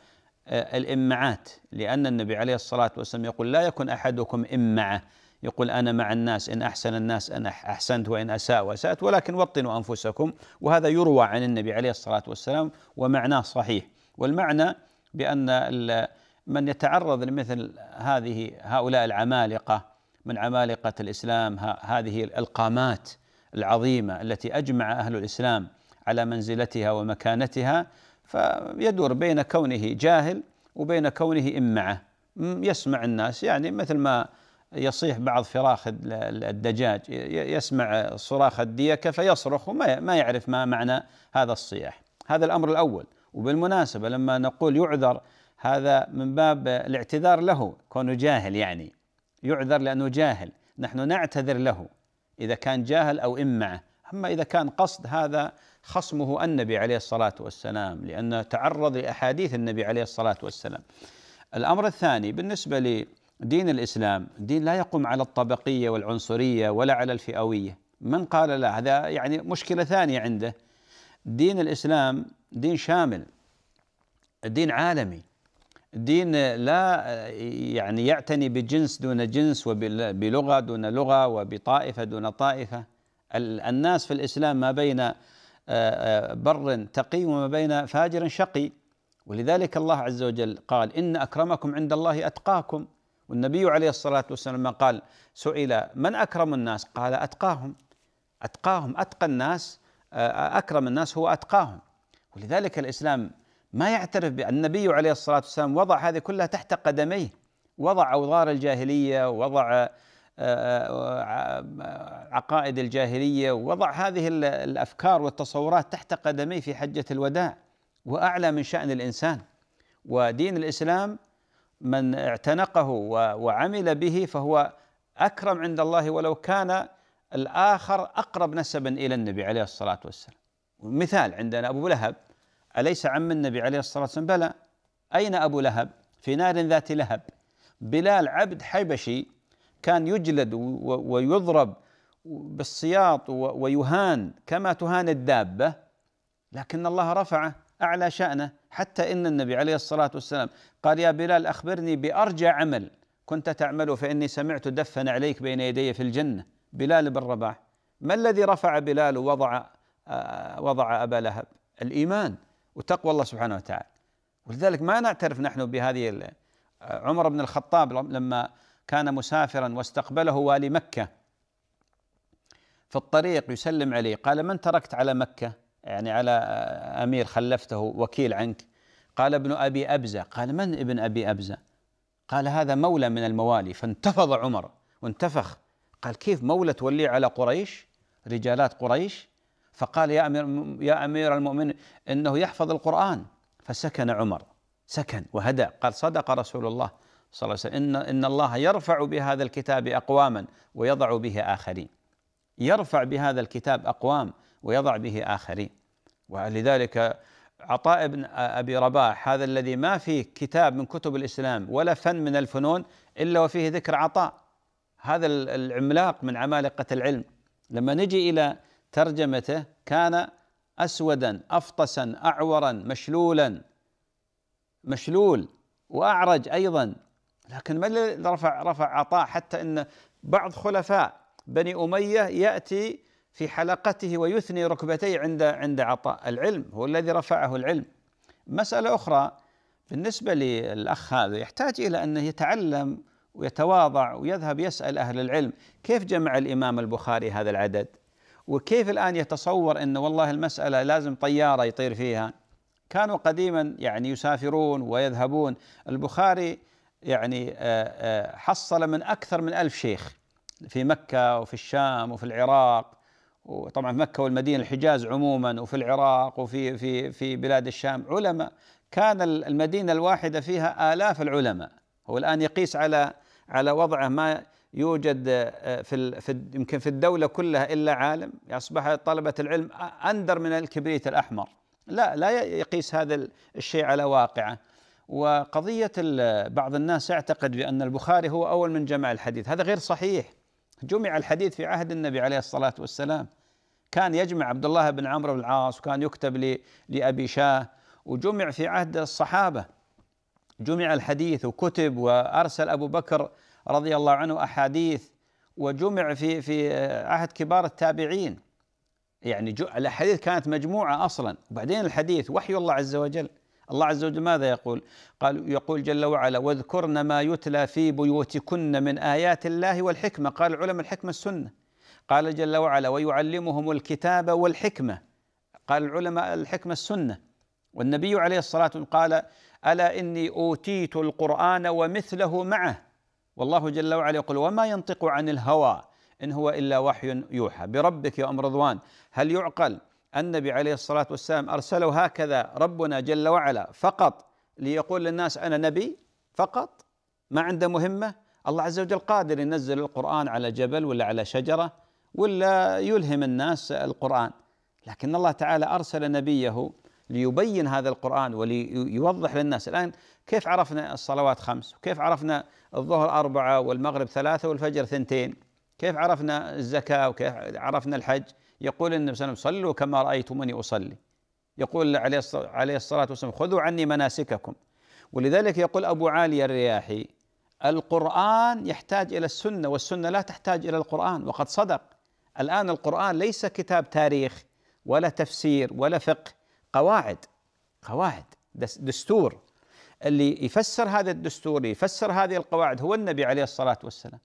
الإمعات لأن النبي عليه الصلاة والسلام يقول لا يكن أحدكم إمعة يقول أنا مع الناس إن أحسن الناس أنا أحسنت وإن أساء وأسأت ولكن وطنوا أنفسكم وهذا يروى عن النبي عليه الصلاة والسلام ومعناه صحيح والمعنى بأن من يتعرض لمثل هذه هؤلاء العمالقة من عمالقة الإسلام هذه القامات العظيمة التي أجمع أهل الإسلام على منزلتها ومكانتها فيدور بين كونه جاهل وبين كونه إمعة يسمع الناس يعني مثل ما يصيح بعض فراخ الدجاج يسمع صراخ الديكة فيصرخ وما ما يعرف ما معنى هذا الصياح هذا الأمر الأول وبالمناسبة لما نقول يعذر هذا من باب الاعتذار له كونه جاهل يعني يعذر لأنه جاهل نحن نعتذر له إذا كان جاهل أو إمعة أما إذا كان قصد هذا خصمه النبي عليه الصلاة والسلام لأنه تعرض لأحاديث النبي عليه الصلاة والسلام الأمر الثاني بالنسبة لي دين الاسلام دين لا يقوم على الطبقيه والعنصريه ولا على الفئويه من قال لا هذا يعني مشكله ثانيه عنده دين الاسلام دين شامل دين عالمي دين لا يعني يعتني بجنس دون جنس وبلغه دون لغه وبطائفه دون طائفه الناس في الاسلام ما بين آه، آه، بر تقي وما بين فاجر شقي ولذلك الله عز وجل قال ان اكرمكم عند الله اتقاكم والنبي عليه الصلاة والسلام قال سئل من أكرم الناس قال أتقاهم أتقاهم أتقى الناس آه، أكرم الناس هو أتقاهم ولذلك الإسلام ما يعترف بأن النبي عليه الصلاة والسلام وضع هذه كلها تحت قدميه وضع أوضار الجاهلية وضع آه، آه، عقائد الجاهلية وضع هذه الأفكار والتصورات تحت قدميه في حجة الوداع وأعلى من شأن الإنسان ودين الإسلام من اعتنقه وعمل به فهو اكرم عند الله ولو كان الاخر اقرب نسبا الى النبي عليه الصلاه والسلام. مثال عندنا ابو لهب اليس عم النبي عليه الصلاه والسلام؟ بلى اين ابو لهب؟ في نار ذات لهب. بلال عبد حبشي كان يجلد ويضرب بالسياط ويهان كما تهان الدابه لكن الله رفعه اعلى شانه حتى إن النبي عليه الصلاة والسلام قال يا بلال أخبرني بأرجى عمل كنت تعمله فإني سمعت دفن عليك بين يدي في الجنة بلال بن رباح ما الذي رفع بلال ووضع آه، وضع أبا لهب الإيمان وتقوى الله سبحانه وتعالى ولذلك ما نعترف نحن بهذه آه، عمر بن الخطاب لما كان مسافرا واستقبله والي مكة في الطريق يسلم عليه قال من تركت على مكة يعني على أمير خلفته وكيل عنك قال ابن أبي أبزة قال من ابن أبي أبزة قال هذا مولى من الموالي فانتفض عمر وانتفخ قال كيف مولى تولي على قريش رجالات قريش فقال يا أمير, يا أمير المؤمنين إنه يحفظ القرآن فسكن عمر سكن وهدى قال صدق رسول الله صلى الله عليه وسلم إن, إن الله يرفع بهذا الكتاب أقواما ويضع به آخرين يرفع بهذا الكتاب أقوام ويضع به آخرين ولذلك عطاء بن أبي رباح هذا الذي ما فيه كتاب من كتب الإسلام ولا فن من الفنون إلا وفيه ذكر عطاء هذا العملاق من عمالقة العلم لما نجي إلى ترجمته كان أسودا أفطسا أعورا مشلولا مشلول وأعرج أيضا لكن ما رفع رفع عطاء حتى أن بعض خلفاء بني أمية يأتي في حلقته ويثني ركبتيه عند عند عطاء العلم هو الذي رفعه العلم مسألة أخرى بالنسبة للأخ هذا يحتاج إلى أنه يتعلم ويتواضع ويذهب يسأل أهل العلم كيف جمع الإمام البخاري هذا العدد وكيف الآن يتصور أن والله المسألة لازم طيارة يطير فيها كانوا قديما يعني يسافرون ويذهبون البخاري يعني آه، آه، حصل من أكثر من ألف شيخ في مكة وفي الشام وفي العراق وطبعا في مكه والمدينه الحجاز عموما وفي العراق وفي في في بلاد الشام علماء كان المدينه الواحده فيها الاف العلماء هو الان يقيس على على وضعه ما يوجد آه، في في يمكن في الدوله كلها الا عالم اصبح طلبه العلم اندر من الكبريت الاحمر لا لا يقيس هذا الشيء على واقعه وقضيه بعض الناس يعتقد بان البخاري هو اول من جمع الحديث هذا غير صحيح جمع الحديث في عهد النبي عليه الصلاة والسلام كان يجمع عبد الله بن عمرو بن العاص وكان يكتب لأبي شاه وجمع في عهد الصحابة جمع الحديث وكتب وأرسل أبو بكر رضي الله عنه أحاديث وجمع في في عهد كبار التابعين يعني الأحاديث كانت مجموعة أصلا وبعدين الحديث وحي الله عز وجل الله عز وجل ماذا يقول؟ قال يقول جل وعلا واذكرن ما يتلى في بيوتكن من آيات الله والحكمة قال العلماء الحكمة السنة قال جل وعلا ويعلمهم الكتاب والحكمة قال العلماء الحكمة السنة والنبي عليه الصلاة والسلام قال ألا إني أوتيت القرآن ومثله معه والله جل وعلا يقول وما ينطق عن الهوى إن هو إلا وحي يوحى بربك يا أم رضوان هل يعقل النبي عليه الصلاة والسلام أرسله هكذا ربنا جل وعلا فقط ليقول للناس أنا نبي فقط ما عنده مهمة الله عز وجل قادر ينزل القرآن على جبل ولا على شجرة ولا يلهم الناس القرآن لكن الله تعالى أرسل نبيه ليبين هذا القرآن وليوضح للناس الآن كيف عرفنا الصلوات خمس وكيف عرفنا الظهر أربعة والمغرب ثلاثة والفجر ثنتين كيف عرفنا الزكاة وكيف عرفنا الحج يقول النبي صلى الله عليه وسلم صلوا كما رأيتموني أصلي يقول عليه عليه الصلاة والسلام خذوا عني مناسككم ولذلك يقول أبو عالي الرياحي القرآن يحتاج إلى السنة والسنة لا تحتاج إلى القرآن وقد صدق الآن القرآن ليس كتاب تاريخ ولا تفسير ولا فقه قواعد قواعد دستور اللي يفسر هذا الدستور يفسر هذه القواعد هو النبي عليه الصلاة والسلام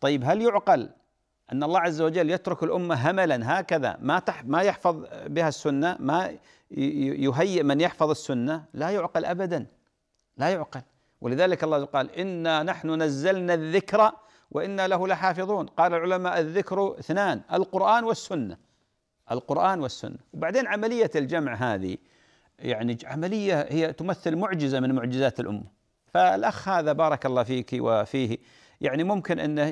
طيب هل يعقل أن الله عز وجل يترك الأمة هملا هكذا ما تح ما يحفظ بها السنة ما يهيئ من يحفظ السنة لا يعقل أبدا لا يعقل ولذلك الله قال إنا نحن نزلنا الذكر وإنا له لحافظون قال العلماء الذكر اثنان القرآن والسنة القرآن والسنة وبعدين عملية الجمع هذه يعني عملية هي تمثل معجزة من معجزات الأمة فالأخ هذا بارك الله فيك وفيه يعني ممكن انه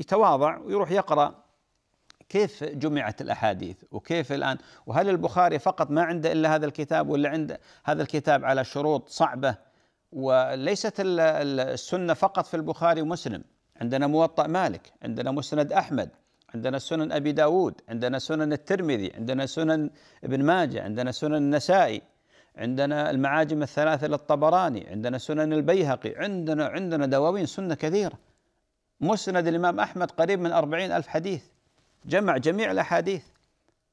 يتواضع ويروح يقرا كيف جمعت الاحاديث وكيف الان وهل البخاري فقط ما عنده الا هذا الكتاب ولا عنده هذا الكتاب على شروط صعبه وليست السنه فقط في البخاري ومسلم عندنا موطأ مالك عندنا مسند أحمد عندنا سنن أبي داود عندنا سنن الترمذي عندنا سنن ابن ماجه عندنا سنن النسائي عندنا المعاجم الثلاثة للطبراني عندنا سنن البيهقي عندنا عندنا دواوين سنة كثيرة مسند الإمام أحمد قريب من أربعين ألف حديث جمع جميع الأحاديث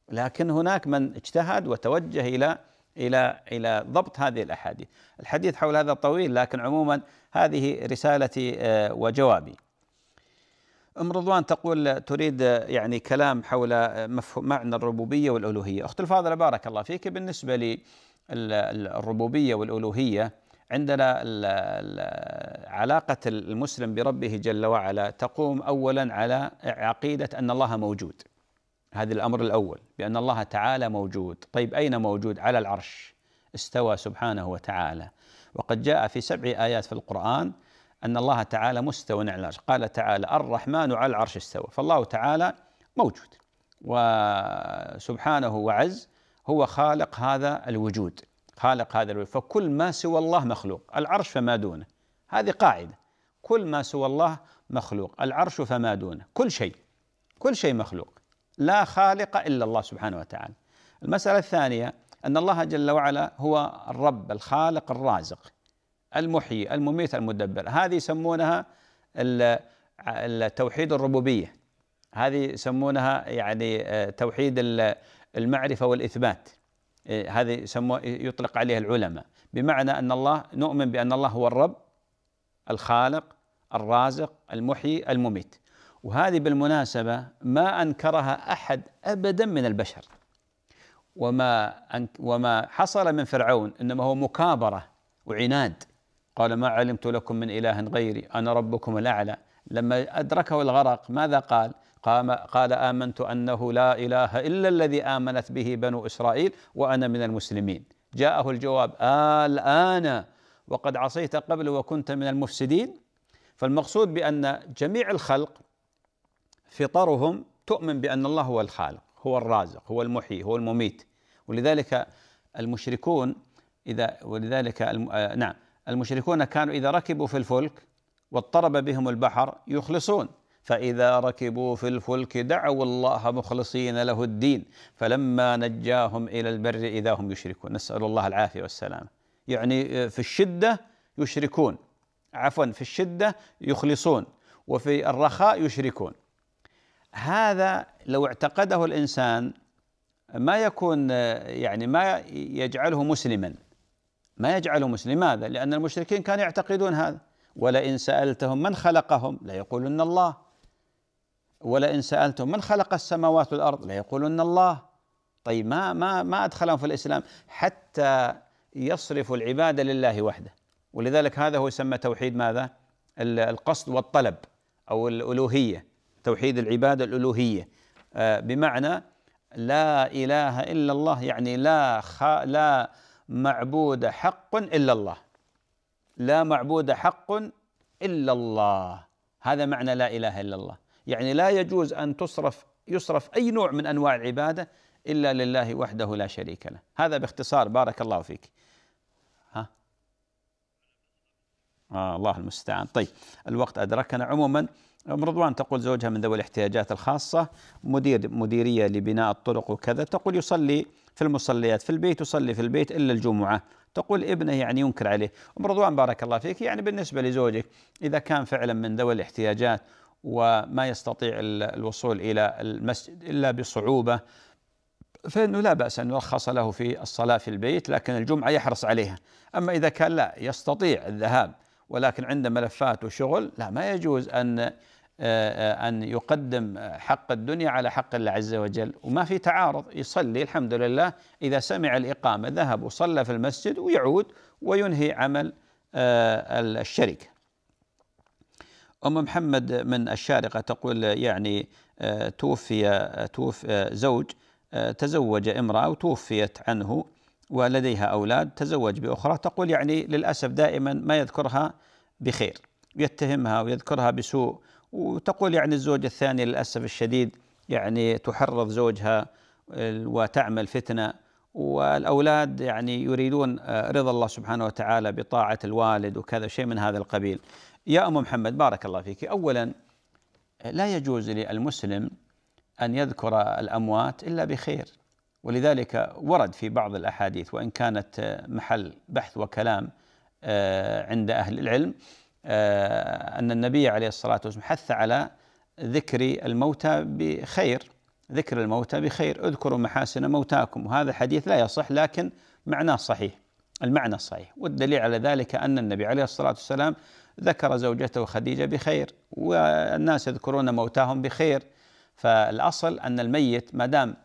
لكن هناك من اجتهد وتوجه إلى إلى إلى ضبط هذه الأحاديث الحديث حول هذا طويل لكن عموما هذه رسالتي آه، وجوابي أم رضوان تقول تريد آه، يعني كلام حول آه، مفهوم معنى الربوبية والألوهية أخت الفاضلة بارك الله فيك بالنسبة للربوبية والألوهية عندنا علاقة المسلم بربه جل وعلا تقوم أولا على عقيدة أن الله موجود هذا الأمر الأول بأن الله تعالى موجود طيب أين موجود على العرش استوى سبحانه وتعالى وقد جاء في سبع آيات في القرآن أن الله تعالى مستوى على العرش قال تعالى الرحمن على العرش استوى فالله تعالى موجود وسبحانه وعز هو خالق هذا الوجود خالق هذا الوجود فكل ما سوى الله مخلوق العرش فما دونه هذه قاعدة كل ما سوى الله مخلوق العرش فما دونه كل شيء كل شيء مخلوق لا خالق إلا الله سبحانه وتعالى المسألة الثانية أن الله جل وعلا هو الرب الخالق الرازق المحيي المميت المدبر هذه يسمونها توحيد الربوبية هذه يسمونها يعني آه، توحيد المعرفة والإثبات إيه، هذا يسموه يطلق عليها العلماء بمعنى ان الله نؤمن بان الله هو الرب الخالق الرازق المحيي المميت وهذه بالمناسبه ما انكرها احد ابدا من البشر وما وما حصل من فرعون انما هو مكابره وعناد قال ما علمت لكم من اله غيري انا ربكم الاعلى لما ادركه الغرق ماذا قال؟ قام قال آمنت أنه لا إله إلا الذي آمنت به بنو إسرائيل وأنا من المسلمين جاءه الجواب الآن وقد عصيت قبل وكنت من المفسدين فالمقصود بأن جميع الخلق فطرهم تؤمن بأن الله هو الخالق هو الرازق هو المحيي هو المميت ولذلك المشركون إذا ولذلك نعم المشركون كانوا إذا ركبوا في الفلك واضطرب بهم البحر يخلصون فإذا ركبوا في الفلك دعوا الله مخلصين له الدين فلما نجاهم إلى البر إذا هم يشركون نسأل الله العافية والسلامة يعني آه، في الشدة يشركون عفوا في الشدة يخلصون وفي الرخاء يشركون هذا لو اعتقده الإنسان ما يكون آه، يعني ما يجعله مسلما ما يجعله مسلم لماذا؟ لأن المشركين كانوا يعتقدون هذا ولئن سألتهم من خلقهم ليقولن الله ولئن سألتم من خلق السماوات والأرض ليقولن الله طيب ما ما ما أدخلهم في الإسلام حتى يصرفوا العبادة لله وحده ولذلك هذا هو يسمى توحيد ماذا؟ القصد والطلب أو الألوهية توحيد العبادة الألوهية آه، بمعنى لا إله إلا الله يعني لا خ... لا معبود حق إلا الله لا معبود حق إلا الله هذا معنى لا إله إلا الله يعني لا يجوز ان تصرف يصرف اي نوع من انواع العباده الا لله وحده لا شريك له، هذا باختصار بارك الله فيك. ها؟ آه الله المستعان، طيب الوقت ادركنا عموما ام رضوان تقول زوجها من ذوي الاحتياجات الخاصه مدير مديريه لبناء الطرق وكذا تقول يصلي في المصليات في البيت يصلي في البيت الا الجمعه تقول ابنه يعني ينكر عليه ام رضوان بارك الله فيك يعني بالنسبه لزوجك اذا كان فعلا من ذوي الاحتياجات وما يستطيع الوصول إلى المسجد إلا بصعوبة فإنه لا بأس أن يرخص له في الصلاة في البيت لكن الجمعة يحرص عليها أما إذا كان لا يستطيع الذهاب ولكن عنده ملفات وشغل لا ما يجوز أن آه، آه، أن يقدم حق الدنيا على حق الله عز وجل وما في تعارض يصلي الحمد لله إذا سمع الإقامة ذهب وصلى في المسجد ويعود وينهي عمل آه، الشركة أم محمد من الشارقة تقول يعني آه، توفي آه، توف آه، زوج تزوج امرأة وتوفيت عنه ولديها أولاد تزوج بأخرى تقول يعني للأسف دائما ما يذكرها بخير يتهمها ويذكرها بسوء وتقول يعني الزوج الثاني للأسف الشديد يعني تحرض زوجها وتعمل فتنة والأولاد يعني يريدون رضا الله سبحانه وتعالى بطاعة الوالد وكذا شيء من هذا القبيل يا أم محمد بارك الله فيك أولا لا يجوز للمسلم أن يذكر الأموات إلا بخير ولذلك ورد في بعض الأحاديث وإن كانت محل بحث وكلام آه، عند أهل العلم آه، أن النبي عليه الصلاة والسلام حث على ذكر الموتى بخير ذكر الموتى بخير اذكروا محاسن موتاكم وهذا حديث لا يصح لكن معناه صحيح المعنى الصحيح والدليل على ذلك أن النبي عليه الصلاة والسلام ذكر زوجته خديجة بخير والناس يذكرون موتاهم بخير فالأصل أن الميت ما دام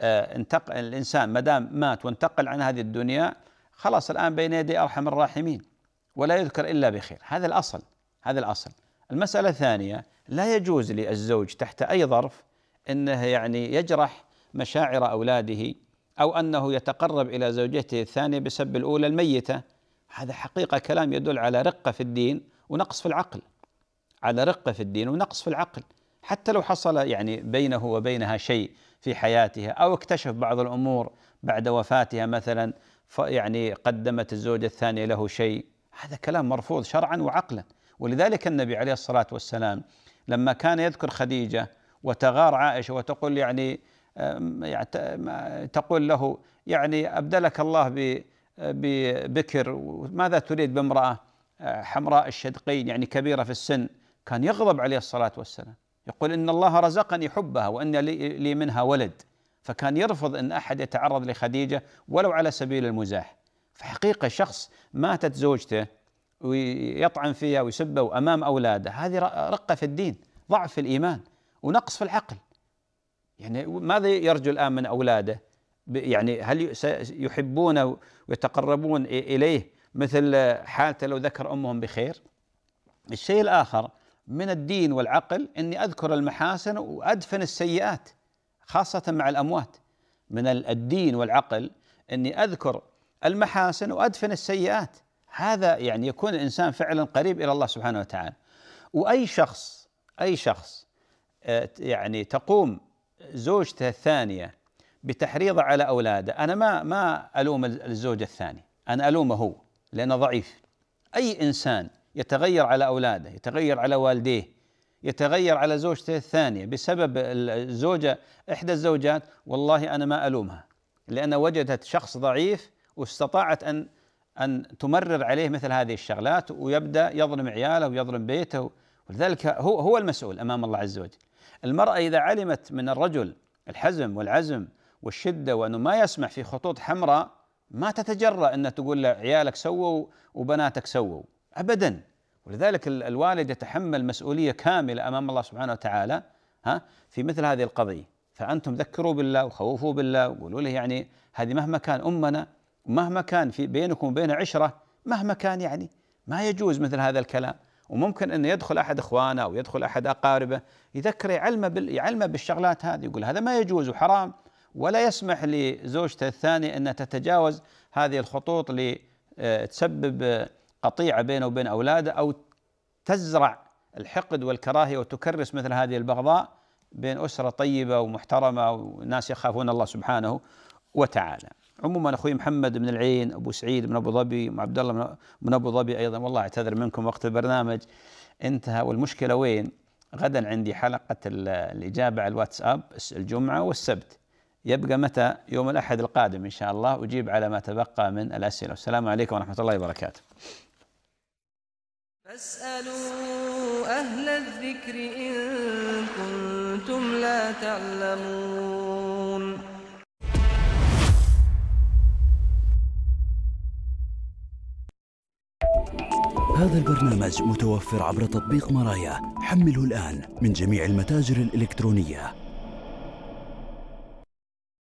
انتقل آه، الإنسان ما دام مات وانتقل عن هذه الدنيا خلاص الآن بين يدي أرحم الراحمين ولا يذكر إلا بخير هذا الأصل هذا الأصل المسألة الثانية لا يجوز للزوج تحت أي ظرف أنه يعني يجرح مشاعر أولاده أو أنه يتقرب إلى زوجته الثانية بسب الأولى الميتة هذا حقيقة كلام يدل على رقة في الدين ونقص في العقل على رقة في الدين ونقص في العقل حتى لو حصل يعني بينه وبينها شيء في حياتها أو اكتشف بعض الأمور بعد وفاتها مثلا يعني قدمت الزوجة الثانية له شيء هذا كلام مرفوض شرعا وعقلا ولذلك النبي عليه الصلاة والسلام لما كان يذكر خديجة وتغار عائشة وتقول يعني, يعني تقول له يعني أبدلك الله ببكر ماذا تريد بامرأة حمراء الشدقين يعني كبيرة في السن كان يغضب عليه الصلاة والسلام يقول إن الله رزقني حبها وإن لي منها ولد فكان يرفض أن أحد يتعرض لخديجة ولو على سبيل المزاح فحقيقة شخص ماتت زوجته ويطعن فيها ويسبه وامام أولاده هذه رقة في الدين ضعف في الإيمان ونقص في العقل يعني ماذا يرجو الآن من أولاده يعني هل يحبونه ويتقربون إليه مثل آه، حالته لو ذكر امهم بخير الشيء الاخر من الدين والعقل اني اذكر المحاسن وادفن السيئات خاصه مع الاموات من الدين والعقل اني اذكر المحاسن وادفن السيئات هذا يعني يكون الانسان فعلا قريب الى الله سبحانه وتعالى واي شخص اي شخص آه، يعني تقوم زوجته الثانيه بتحريضه على اولاده انا ما ما الوم الزوج الثاني انا الومه هو لأنه ضعيف أي إنسان يتغير على أولاده يتغير على والديه يتغير على زوجته الثانية بسبب الزوجة إحدى الزوجات والله أنا ما ألومها لأن وجدت شخص ضعيف واستطاعت أن أن تمرر عليه مثل هذه الشغلات ويبدأ يظلم عياله ويظلم بيته ولذلك هو هو المسؤول أمام الله عز وجل المرأة إذا علمت من الرجل الحزم والعزم والشدة وأنه ما يسمح في خطوط حمراء ما تتجرأ أن تقول له عيالك سووا وبناتك سووا أبدا ولذلك الوالد يتحمل مسؤولية كاملة أمام الله سبحانه وتعالى ها في مثل هذه القضية فأنتم ذكروا بالله وخوفوا بالله وقولوا له يعني هذه مهما كان أمنا مهما كان في بينكم وبين عشرة مهما كان يعني ما يجوز مثل هذا الكلام وممكن أن يدخل أحد إخوانه أو يدخل أحد أقاربه يذكر يعلمه يعلمه بالشغلات هذه يقول هذا ما يجوز وحرام ولا يسمح لزوجته الثانية أن تتجاوز هذه الخطوط لتسبب قطيعة بينه وبين أولاده أو تزرع الحقد والكراهية وتكرس مثل هذه البغضاء بين أسرة طيبة ومحترمة وناس يخافون الله سبحانه وتعالى عموما اخوي محمد بن العين ابو سعيد من ابو ظبي عبد الله من ابو ظبي ايضا والله اعتذر منكم وقت البرنامج انتهى والمشكله وين؟ غدا عندي حلقه الاجابه على الواتساب الجمعه والسبت يبقى متى يوم الأحد القادم إن شاء الله أجيب على ما تبقى من الأسئلة والسلام عليكم ورحمة الله وبركاته فاسألوا أهل الذكر إن كنتم لا تعلمون هذا البرنامج متوفر عبر تطبيق مرايا حمله الآن من جميع المتاجر الإلكترونية